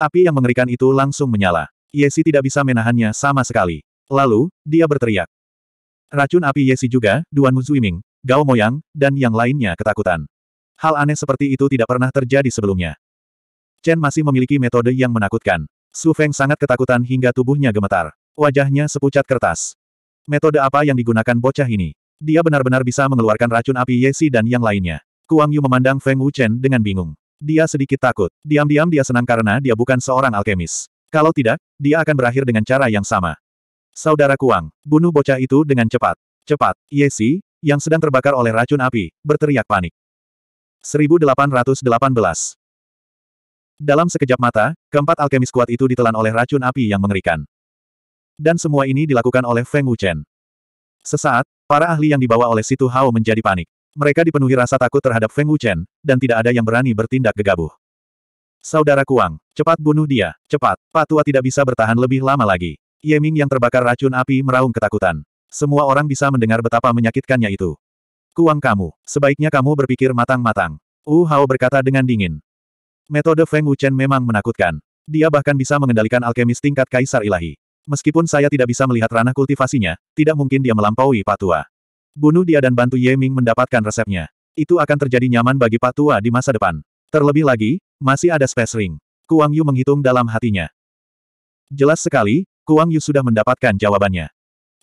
Speaker 1: Api yang mengerikan itu langsung menyala. Yesi tidak bisa menahannya sama sekali. Lalu, dia berteriak. Racun api Yesi juga, Duan Muzuiming, Gao Moyang, dan yang lainnya ketakutan. Hal aneh seperti itu tidak pernah terjadi sebelumnya. Chen masih memiliki metode yang menakutkan. Su Feng sangat ketakutan hingga tubuhnya gemetar. Wajahnya sepucat kertas. Metode apa yang digunakan bocah ini? Dia benar-benar bisa mengeluarkan racun api Yesi dan yang lainnya. Kuang Yu memandang Feng Wu Chen dengan bingung. Dia sedikit takut. Diam-diam dia senang karena dia bukan seorang alkemis. Kalau tidak, dia akan berakhir dengan cara yang sama. Saudara Kuang, bunuh bocah itu dengan cepat. Cepat, Yesi, yang sedang terbakar oleh racun api, berteriak panik. 1818 Dalam sekejap mata, keempat alkemis kuat itu ditelan oleh racun api yang mengerikan. Dan semua ini dilakukan oleh Feng Wuchen. Sesaat, para ahli yang dibawa oleh Situ Hao menjadi panik. Mereka dipenuhi rasa takut terhadap Feng Wuchen, dan tidak ada yang berani bertindak gegabah. Saudara Kuang, cepat bunuh dia, cepat, Pak tua tidak bisa bertahan lebih lama lagi. Ye Ming yang terbakar racun api meraung ketakutan. Semua orang bisa mendengar betapa menyakitkannya itu. Kuang kamu, sebaiknya kamu berpikir matang-matang. Wu Hao berkata dengan dingin. Metode Feng Wuchen memang menakutkan. Dia bahkan bisa mengendalikan alkemis tingkat kaisar ilahi. Meskipun saya tidak bisa melihat ranah kultivasinya, tidak mungkin dia melampaui Patua. Bunuh dia dan bantu Ye Ming mendapatkan resepnya. Itu akan terjadi nyaman bagi Pak Tua di masa depan. Terlebih lagi, masih ada space ring. Kuang Yu menghitung dalam hatinya. Jelas sekali, Kuang Yu sudah mendapatkan jawabannya.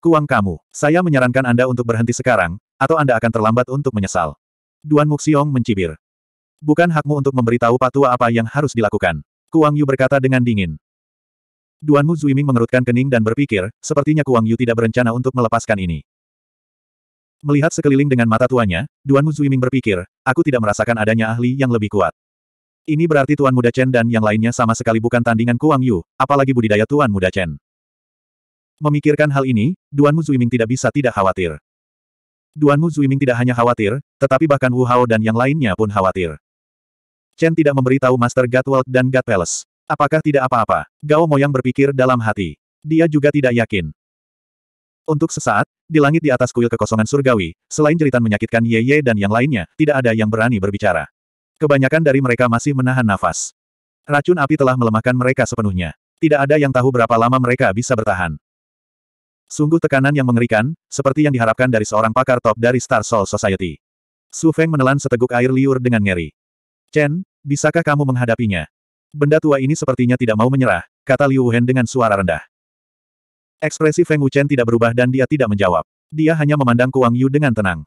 Speaker 1: Kuang kamu, saya menyarankan Anda untuk berhenti sekarang, atau Anda akan terlambat untuk menyesal. Duan Muxiong mencibir. Bukan hakmu untuk memberitahu patua apa yang harus dilakukan. Kuang Yu berkata dengan dingin. Duan Mu Zuiming mengerutkan kening dan berpikir, sepertinya Kuang Yu tidak berencana untuk melepaskan ini. Melihat sekeliling dengan mata tuanya, Duan Mu Zuiming berpikir, aku tidak merasakan adanya ahli yang lebih kuat. Ini berarti Tuan Muda Chen dan yang lainnya sama sekali bukan tandingan Kuang Yu, apalagi budidaya Tuan Muda Chen. Memikirkan hal ini, Duan Mu Zuiming tidak bisa tidak khawatir. Duan Mu Zuiming tidak hanya khawatir, tetapi bahkan Wu Hao dan yang lainnya pun khawatir. Chen tidak memberitahu Master Gatwalk dan God Palace. Apakah tidak apa-apa? Gao Moyang berpikir dalam hati. Dia juga tidak yakin. Untuk sesaat, di langit di atas kuil kekosongan surgawi, selain jeritan menyakitkan Ye Ye dan yang lainnya, tidak ada yang berani berbicara. Kebanyakan dari mereka masih menahan nafas. Racun api telah melemahkan mereka sepenuhnya. Tidak ada yang tahu berapa lama mereka bisa bertahan. Sungguh tekanan yang mengerikan, seperti yang diharapkan dari seorang pakar top dari Star Soul Society. Su Feng menelan seteguk air liur dengan ngeri. Chen, bisakah kamu menghadapinya? Benda tua ini sepertinya tidak mau menyerah, kata Liu Wen dengan suara rendah. Ekspresi Feng Wuchen tidak berubah dan dia tidak menjawab. Dia hanya memandang Kuang Yu dengan tenang.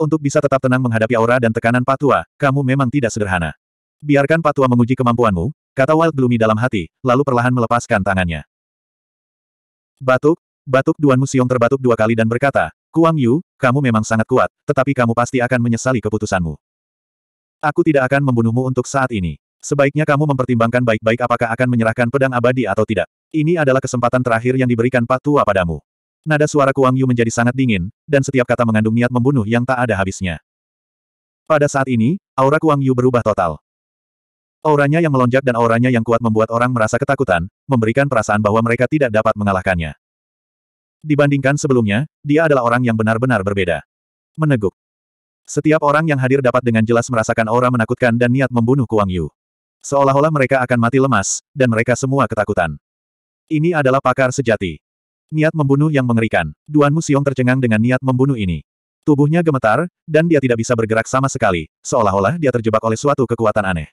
Speaker 1: Untuk bisa tetap tenang menghadapi aura dan tekanan patua, kamu memang tidak sederhana. Biarkan patua menguji kemampuanmu, kata Wild Gloomy dalam hati, lalu perlahan melepaskan tangannya. Batuk, batuk Duan Museum terbatuk dua kali dan berkata, Kuang Yu, kamu memang sangat kuat, tetapi kamu pasti akan menyesali keputusanmu. Aku tidak akan membunuhmu untuk saat ini. Sebaiknya kamu mempertimbangkan baik-baik apakah akan menyerahkan pedang abadi atau tidak. Ini adalah kesempatan terakhir yang diberikan Pak Tua padamu. Nada suara Kuang Yu menjadi sangat dingin, dan setiap kata mengandung niat membunuh yang tak ada habisnya. Pada saat ini, aura Kuang Yu berubah total. Auranya yang melonjak dan auranya yang kuat membuat orang merasa ketakutan, memberikan perasaan bahwa mereka tidak dapat mengalahkannya. Dibandingkan sebelumnya, dia adalah orang yang benar-benar berbeda. Meneguk. Setiap orang yang hadir dapat dengan jelas merasakan aura menakutkan dan niat membunuh Kuang Yu. Seolah-olah mereka akan mati lemas, dan mereka semua ketakutan. Ini adalah pakar sejati. Niat membunuh yang mengerikan. Duan Musiong tercengang dengan niat membunuh ini. Tubuhnya gemetar, dan dia tidak bisa bergerak sama sekali, seolah-olah dia terjebak oleh suatu kekuatan aneh.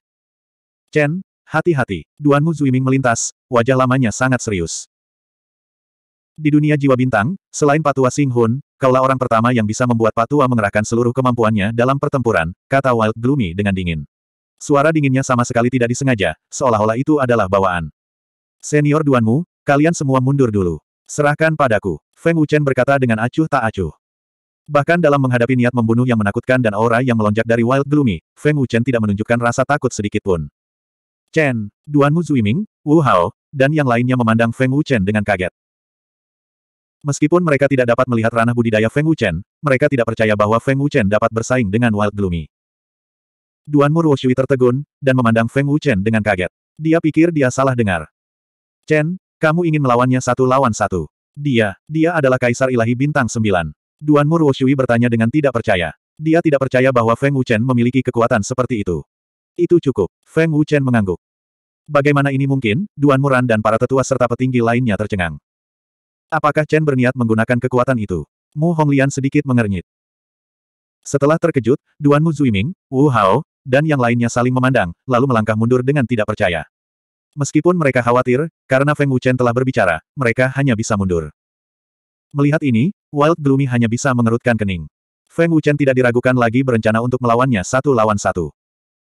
Speaker 1: Chen, hati-hati, Duan Mu Zuiming melintas, wajah lamanya sangat serius. Di dunia jiwa bintang, selain Patua Sing Hun, kaulah orang pertama yang bisa membuat Patua mengerahkan seluruh kemampuannya dalam pertempuran, kata Wild Gloomy dengan dingin. Suara dinginnya sama sekali tidak disengaja, seolah-olah itu adalah bawaan. Senior Duanmu, kalian semua mundur dulu. Serahkan padaku, Feng Wuchen berkata dengan acuh tak acuh. Bahkan dalam menghadapi niat membunuh yang menakutkan dan aura yang melonjak dari Wild Gloomy, Feng Wuchen tidak menunjukkan rasa takut sedikitpun. Chen, Duanmu Zuiming, Wu Hao, dan yang lainnya memandang Feng Wuchen dengan kaget. Meskipun mereka tidak dapat melihat ranah budidaya Feng Wuchen, mereka tidak percaya bahwa Feng Wuchen dapat bersaing dengan Wild Gloomy. Duanmu Shui tertegun, dan memandang Feng Wuchen dengan kaget. Dia pikir dia salah dengar. Chen, kamu ingin melawannya satu lawan satu. Dia, dia adalah Kaisar Ilahi Bintang Sembilan. Duan Mur Wushui bertanya dengan tidak percaya. Dia tidak percaya bahwa Feng Wuchen memiliki kekuatan seperti itu. Itu cukup. Feng Wuchen mengangguk. Bagaimana ini mungkin? Duan Muran dan para tetua serta petinggi lainnya tercengang. Apakah Chen berniat menggunakan kekuatan itu? Mu Honglian sedikit mengernyit. Setelah terkejut, Duan Mu Zuiming, Wu Hao, dan yang lainnya saling memandang, lalu melangkah mundur dengan tidak percaya. Meskipun mereka khawatir, karena Feng Wuchen telah berbicara, mereka hanya bisa mundur. Melihat ini, Wild Gloomy hanya bisa mengerutkan kening. Feng Wuchen tidak diragukan lagi berencana untuk melawannya satu lawan satu.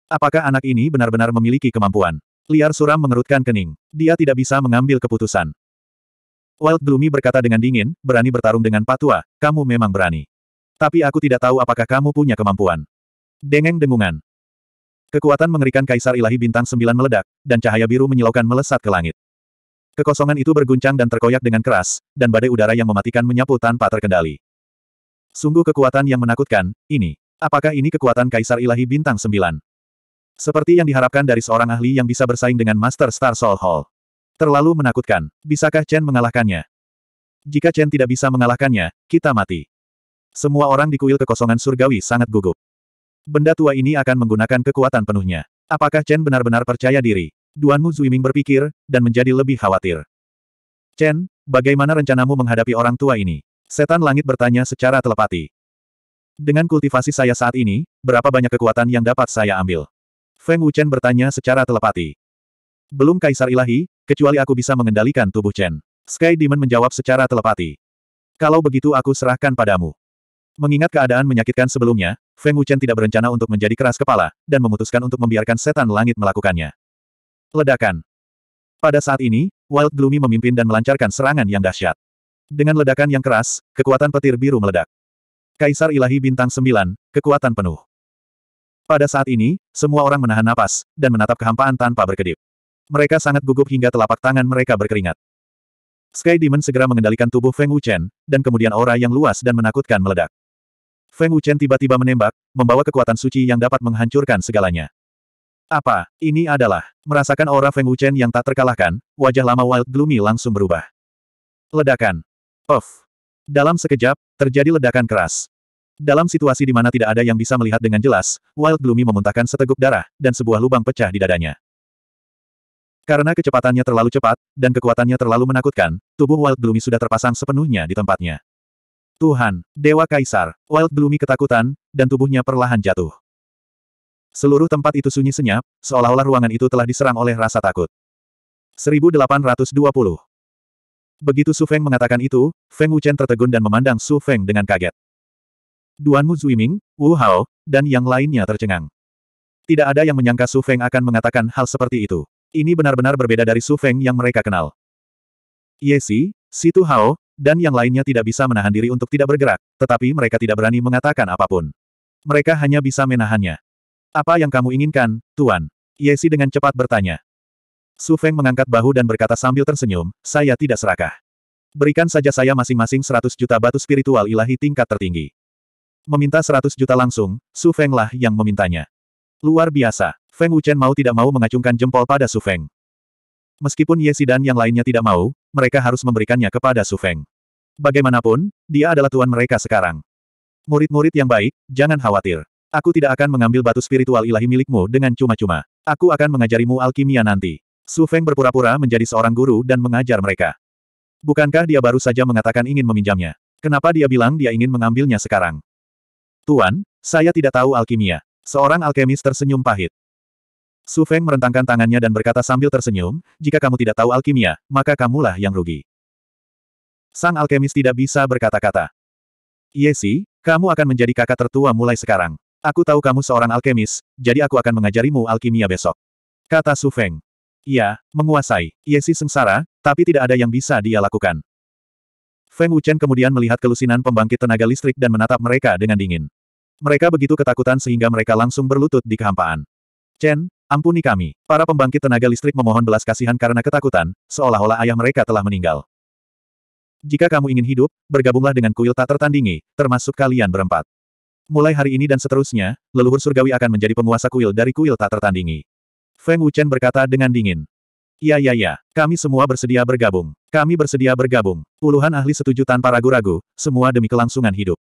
Speaker 1: Apakah anak ini benar-benar memiliki kemampuan? Liar suram mengerutkan kening. Dia tidak bisa mengambil keputusan. Wild Gloomy berkata dengan dingin, berani bertarung dengan patua, kamu memang berani. Tapi aku tidak tahu apakah kamu punya kemampuan. Dengeng dengungan. Kekuatan mengerikan Kaisar Ilahi Bintang Sembilan meledak, dan cahaya biru menyilaukan melesat ke langit. Kekosongan itu berguncang dan terkoyak dengan keras, dan badai udara yang mematikan menyapu tanpa terkendali. Sungguh kekuatan yang menakutkan, ini. Apakah ini kekuatan Kaisar Ilahi Bintang Sembilan? Seperti yang diharapkan dari seorang ahli yang bisa bersaing dengan Master Star Soul Hall. Terlalu menakutkan. Bisakah Chen mengalahkannya? Jika Chen tidak bisa mengalahkannya, kita mati. Semua orang di kuil kekosongan surgawi sangat gugup. Benda tua ini akan menggunakan kekuatan penuhnya. Apakah Chen benar-benar percaya diri? Duanmu Zuiming berpikir, dan menjadi lebih khawatir. Chen, bagaimana rencanamu menghadapi orang tua ini? Setan langit bertanya secara telepati. Dengan kultivasi saya saat ini, berapa banyak kekuatan yang dapat saya ambil? Feng Wuchen bertanya secara telepati. Belum kaisar ilahi, kecuali aku bisa mengendalikan tubuh Chen. Sky Demon menjawab secara telepati. Kalau begitu aku serahkan padamu. Mengingat keadaan menyakitkan sebelumnya, Feng Wuchen tidak berencana untuk menjadi keras kepala, dan memutuskan untuk membiarkan setan langit melakukannya. Ledakan. Pada saat ini, Wild Gloomy memimpin dan melancarkan serangan yang dahsyat. Dengan ledakan yang keras, kekuatan petir biru meledak. Kaisar Ilahi Bintang 9, kekuatan penuh. Pada saat ini, semua orang menahan napas, dan menatap kehampaan tanpa berkedip. Mereka sangat gugup hingga telapak tangan mereka berkeringat. Sky Demon segera mengendalikan tubuh Feng Wuchen, dan kemudian aura yang luas dan menakutkan meledak. Feng Wuchen tiba-tiba menembak, membawa kekuatan suci yang dapat menghancurkan segalanya. Apa, ini adalah, merasakan aura Feng Wuchen yang tak terkalahkan, wajah lama Wild Gloomy langsung berubah. Ledakan. Of. Dalam sekejap, terjadi ledakan keras. Dalam situasi di mana tidak ada yang bisa melihat dengan jelas, Wild Gloomy memuntahkan seteguk darah, dan sebuah lubang pecah di dadanya. Karena kecepatannya terlalu cepat, dan kekuatannya terlalu menakutkan, tubuh Wild Gloomy sudah terpasang sepenuhnya di tempatnya. Tuhan, Dewa Kaisar, Wild Gloomy ketakutan, dan tubuhnya perlahan jatuh. Seluruh tempat itu sunyi senyap, seolah-olah ruangan itu telah diserang oleh rasa takut. 1820 Begitu Su Feng mengatakan itu, Feng Wuchen tertegun dan memandang Su Feng dengan kaget. Duan Mu Zuiming, Wu Hao, dan yang lainnya tercengang. Tidak ada yang menyangka Su Feng akan mengatakan hal seperti itu. Ini benar-benar berbeda dari Su Feng yang mereka kenal. Ye Si, Situ Hao, dan yang lainnya tidak bisa menahan diri untuk tidak bergerak, tetapi mereka tidak berani mengatakan apapun. Mereka hanya bisa menahannya. Apa yang kamu inginkan, Tuan? Yesi dengan cepat bertanya. Su Feng mengangkat bahu dan berkata sambil tersenyum, saya tidak serakah. Berikan saja saya masing-masing 100 juta batu spiritual ilahi tingkat tertinggi. Meminta 100 juta langsung, Su Feng lah yang memintanya. Luar biasa, Feng Wuchen mau tidak mau mengacungkan jempol pada Su Feng. Meskipun Yesi dan yang lainnya tidak mau, mereka harus memberikannya kepada Su Feng. Bagaimanapun, dia adalah tuan mereka sekarang. Murid-murid yang baik, jangan khawatir. Aku tidak akan mengambil batu spiritual ilahi milikmu dengan cuma-cuma. Aku akan mengajarimu alkimia nanti. Su Feng berpura-pura menjadi seorang guru dan mengajar mereka. Bukankah dia baru saja mengatakan ingin meminjamnya? Kenapa dia bilang dia ingin mengambilnya sekarang? Tuan, saya tidak tahu alkimia. Seorang alkemis tersenyum pahit. Su Feng merentangkan tangannya dan berkata sambil tersenyum, jika kamu tidak tahu alkimia, maka kamulah yang rugi. Sang alkemis tidak bisa berkata-kata. Yesi, iya kamu akan menjadi kakak tertua mulai sekarang. Aku tahu kamu seorang alkemis, jadi aku akan mengajarimu alkimia besok. Kata Su Feng. Ya, menguasai, Yesi iya sengsara, tapi tidak ada yang bisa dia lakukan. Feng Wuchen kemudian melihat kelusinan pembangkit tenaga listrik dan menatap mereka dengan dingin. Mereka begitu ketakutan sehingga mereka langsung berlutut di kehampaan. Chen, Ampuni kami. Para pembangkit tenaga listrik memohon belas kasihan karena ketakutan, seolah-olah ayah mereka telah meninggal. Jika kamu ingin hidup, bergabunglah dengan kuil tak tertandingi, termasuk kalian berempat. Mulai hari ini dan seterusnya, leluhur surgawi akan menjadi penguasa kuil dari kuil tak tertandingi. Feng Wuchen berkata dengan dingin. ya ya ya kami semua bersedia bergabung. Kami bersedia bergabung. Puluhan ahli setuju tanpa ragu-ragu, semua demi kelangsungan hidup.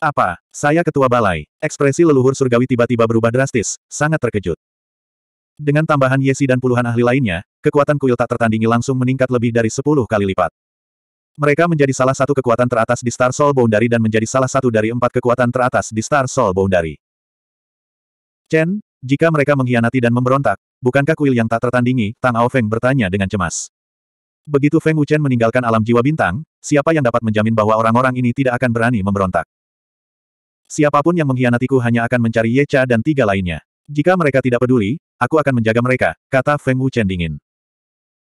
Speaker 1: Apa? Saya ketua balai. Ekspresi leluhur surgawi tiba-tiba berubah drastis, sangat terkejut. Dengan tambahan Yesi dan puluhan ahli lainnya, kekuatan kuil tak tertandingi langsung meningkat lebih dari sepuluh kali lipat. Mereka menjadi salah satu kekuatan teratas di Star Soul Boundary dan menjadi salah satu dari empat kekuatan teratas di Star Soul Boundary. Chen, jika mereka mengkhianati dan memberontak, bukankah kuil yang tak tertandingi, Tang Ao Feng bertanya dengan cemas. Begitu Feng Wuchen meninggalkan alam jiwa bintang, siapa yang dapat menjamin bahwa orang-orang ini tidak akan berani memberontak? Siapapun yang mengkhianatiku hanya akan mencari Ye Cha dan tiga lainnya. Jika mereka tidak peduli, Aku akan menjaga mereka, kata Feng Wuchen dingin.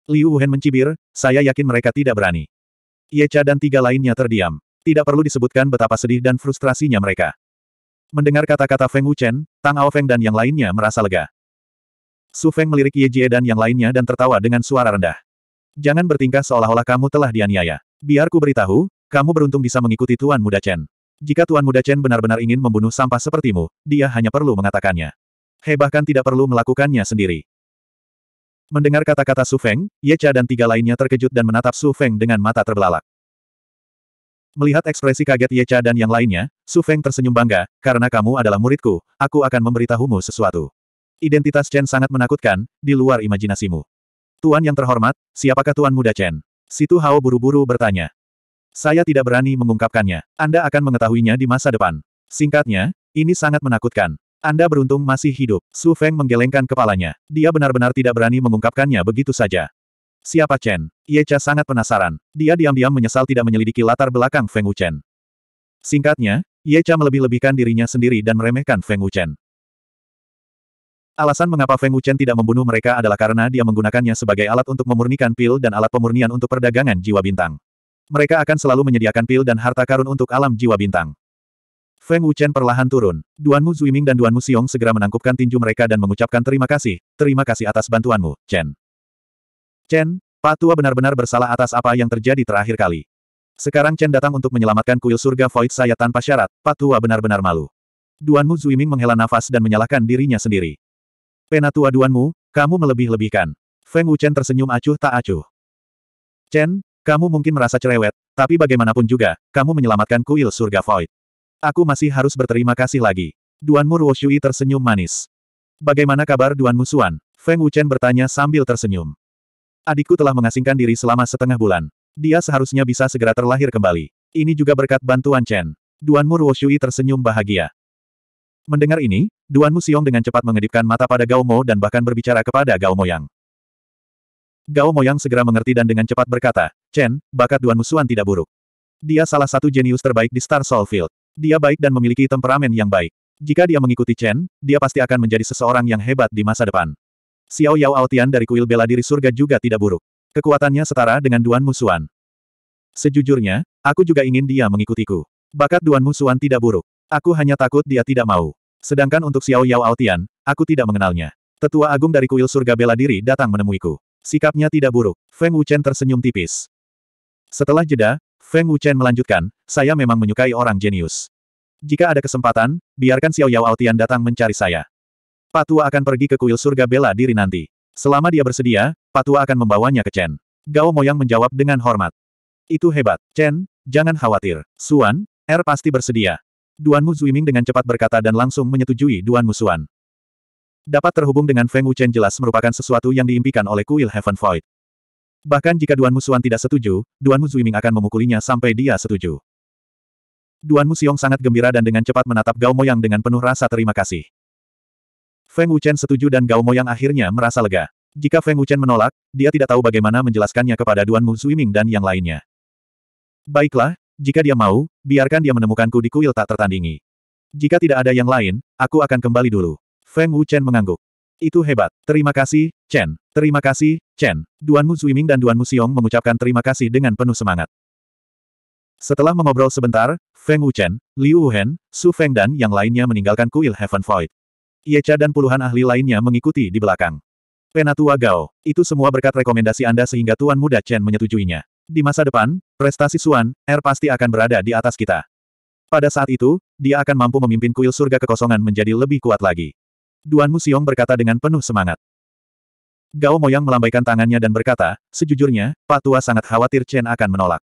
Speaker 1: Liu Wuhen mencibir, saya yakin mereka tidak berani. Ye Cha dan tiga lainnya terdiam. Tidak perlu disebutkan betapa sedih dan frustrasinya mereka. Mendengar kata-kata Feng Wu Chen, Tang Ao Feng dan yang lainnya merasa lega. Su Feng melirik Ye Jie dan yang lainnya dan tertawa dengan suara rendah. Jangan bertingkah seolah-olah kamu telah dianiaya. Biarku beritahu, kamu beruntung bisa mengikuti Tuan Muda Chen. Jika Tuan Muda Chen benar-benar ingin membunuh sampah sepertimu, dia hanya perlu mengatakannya. He bahkan tidak perlu melakukannya sendiri. Mendengar kata-kata Su Feng, Ye Cha dan tiga lainnya terkejut dan menatap Su Feng dengan mata terbelalak. Melihat ekspresi kaget Ye Cha dan yang lainnya, Su Feng tersenyum bangga, karena kamu adalah muridku, aku akan memberitahumu sesuatu. Identitas Chen sangat menakutkan, di luar imajinasimu. Tuan yang terhormat, siapakah Tuan Muda Chen? Situ Hao buru-buru bertanya. Saya tidak berani mengungkapkannya. Anda akan mengetahuinya di masa depan. Singkatnya, ini sangat menakutkan. Anda beruntung masih hidup. Su Feng menggelengkan kepalanya. Dia benar-benar tidak berani mengungkapkannya begitu saja. Siapa Chen? Ye Cha sangat penasaran. Dia diam-diam menyesal tidak menyelidiki latar belakang Feng Wuchen. Singkatnya, Ye Cha melebih-lebihkan dirinya sendiri dan meremehkan Feng Wuchen. Alasan mengapa Feng Wuchen tidak membunuh mereka adalah karena dia menggunakannya sebagai alat untuk memurnikan pil dan alat pemurnian untuk perdagangan jiwa bintang. Mereka akan selalu menyediakan pil dan harta karun untuk alam jiwa bintang. Feng Wuchen perlahan turun. Duan Mu Zuiming dan Duan Mu Xiong segera menangkupkan tinju mereka dan mengucapkan terima kasih, terima kasih atas bantuanmu, Chen. Chen, Pak Tua benar-benar bersalah atas apa yang terjadi terakhir kali. Sekarang Chen datang untuk menyelamatkan kuil surga void saya tanpa syarat, Pak Tua benar-benar malu. Duan Mu Zuiming menghela nafas dan menyalahkan dirinya sendiri. Penatua Duan Mu, kamu melebih-lebihkan. Feng Wuchen tersenyum acuh tak acuh. Chen, kamu mungkin merasa cerewet, tapi bagaimanapun juga, kamu menyelamatkan kuil surga void. Aku masih harus berterima kasih lagi. Duan Mur Shui tersenyum manis. Bagaimana kabar Duan Musuan? Feng Wuchen bertanya sambil tersenyum. Adikku telah mengasingkan diri selama setengah bulan. Dia seharusnya bisa segera terlahir kembali. Ini juga berkat bantuan Chen. Duan Mur Shui tersenyum bahagia. Mendengar ini, Duan Musiong dengan cepat mengedipkan mata pada Gao Mo dan bahkan berbicara kepada Gao Moyang. Gao Moyang segera mengerti dan dengan cepat berkata, Chen, bakat Duan Musuan tidak buruk. Dia salah satu jenius terbaik di Star Soul Field. Dia baik dan memiliki temperamen yang baik. Jika dia mengikuti Chen, dia pasti akan menjadi seseorang yang hebat di masa depan. Xiao Yao Aotian dari kuil bela diri surga juga tidak buruk. Kekuatannya setara dengan Duan Musuan. Sejujurnya, aku juga ingin dia mengikutiku. Bakat Duan Musuan tidak buruk. Aku hanya takut dia tidak mau. Sedangkan untuk Xiao Yao Aotian, aku tidak mengenalnya. Tetua agung dari kuil surga bela diri datang menemuiku. Sikapnya tidak buruk. Feng Wuchen tersenyum tipis. Setelah jeda, Feng Wuchen melanjutkan, saya memang menyukai orang jenius. Jika ada kesempatan, biarkan Xiao Yao Aotian datang mencari saya. Patua akan pergi ke kuil surga bela diri nanti. Selama dia bersedia, Patua akan membawanya ke Chen. Gao Moyang menjawab dengan hormat. Itu hebat, Chen, jangan khawatir. Suan, Er pasti bersedia. Duan Mu Zuiming dengan cepat berkata dan langsung menyetujui Duan Mu Suan. Dapat terhubung dengan Feng Wuchen jelas merupakan sesuatu yang diimpikan oleh kuil Heaven Void. Bahkan jika Duan Musuan tidak setuju, Duan Mu Zuiming akan memukulinya sampai dia setuju. Duan Musiong sangat gembira dan dengan cepat menatap Gao Moyang dengan penuh rasa terima kasih. Feng Wuchen setuju dan Gao Moyang akhirnya merasa lega. Jika Feng Wuchen menolak, dia tidak tahu bagaimana menjelaskannya kepada Duan Mu Zuiming dan yang lainnya. Baiklah, jika dia mau, biarkan dia menemukanku di kuil tak tertandingi. Jika tidak ada yang lain, aku akan kembali dulu. Feng Wuchen mengangguk. Itu hebat. Terima kasih, Chen. Terima kasih, Chen, Duanmu Zuiming dan Duanmu Xiong mengucapkan terima kasih dengan penuh semangat. Setelah mengobrol sebentar, Feng Wuchen, Liu Wuhan, Su Feng dan yang lainnya meninggalkan kuil Heaven Void. Ye Cha dan puluhan ahli lainnya mengikuti di belakang. Penatua Gao, itu semua berkat rekomendasi Anda sehingga Tuan Muda Chen menyetujuinya. Di masa depan, prestasi Suan, Er pasti akan berada di atas kita. Pada saat itu, dia akan mampu memimpin kuil surga kekosongan menjadi lebih kuat lagi. Duan Mu Xiong berkata dengan penuh semangat. Gao Moyang melambaikan tangannya dan berkata, sejujurnya, Patua sangat khawatir Chen akan menolak.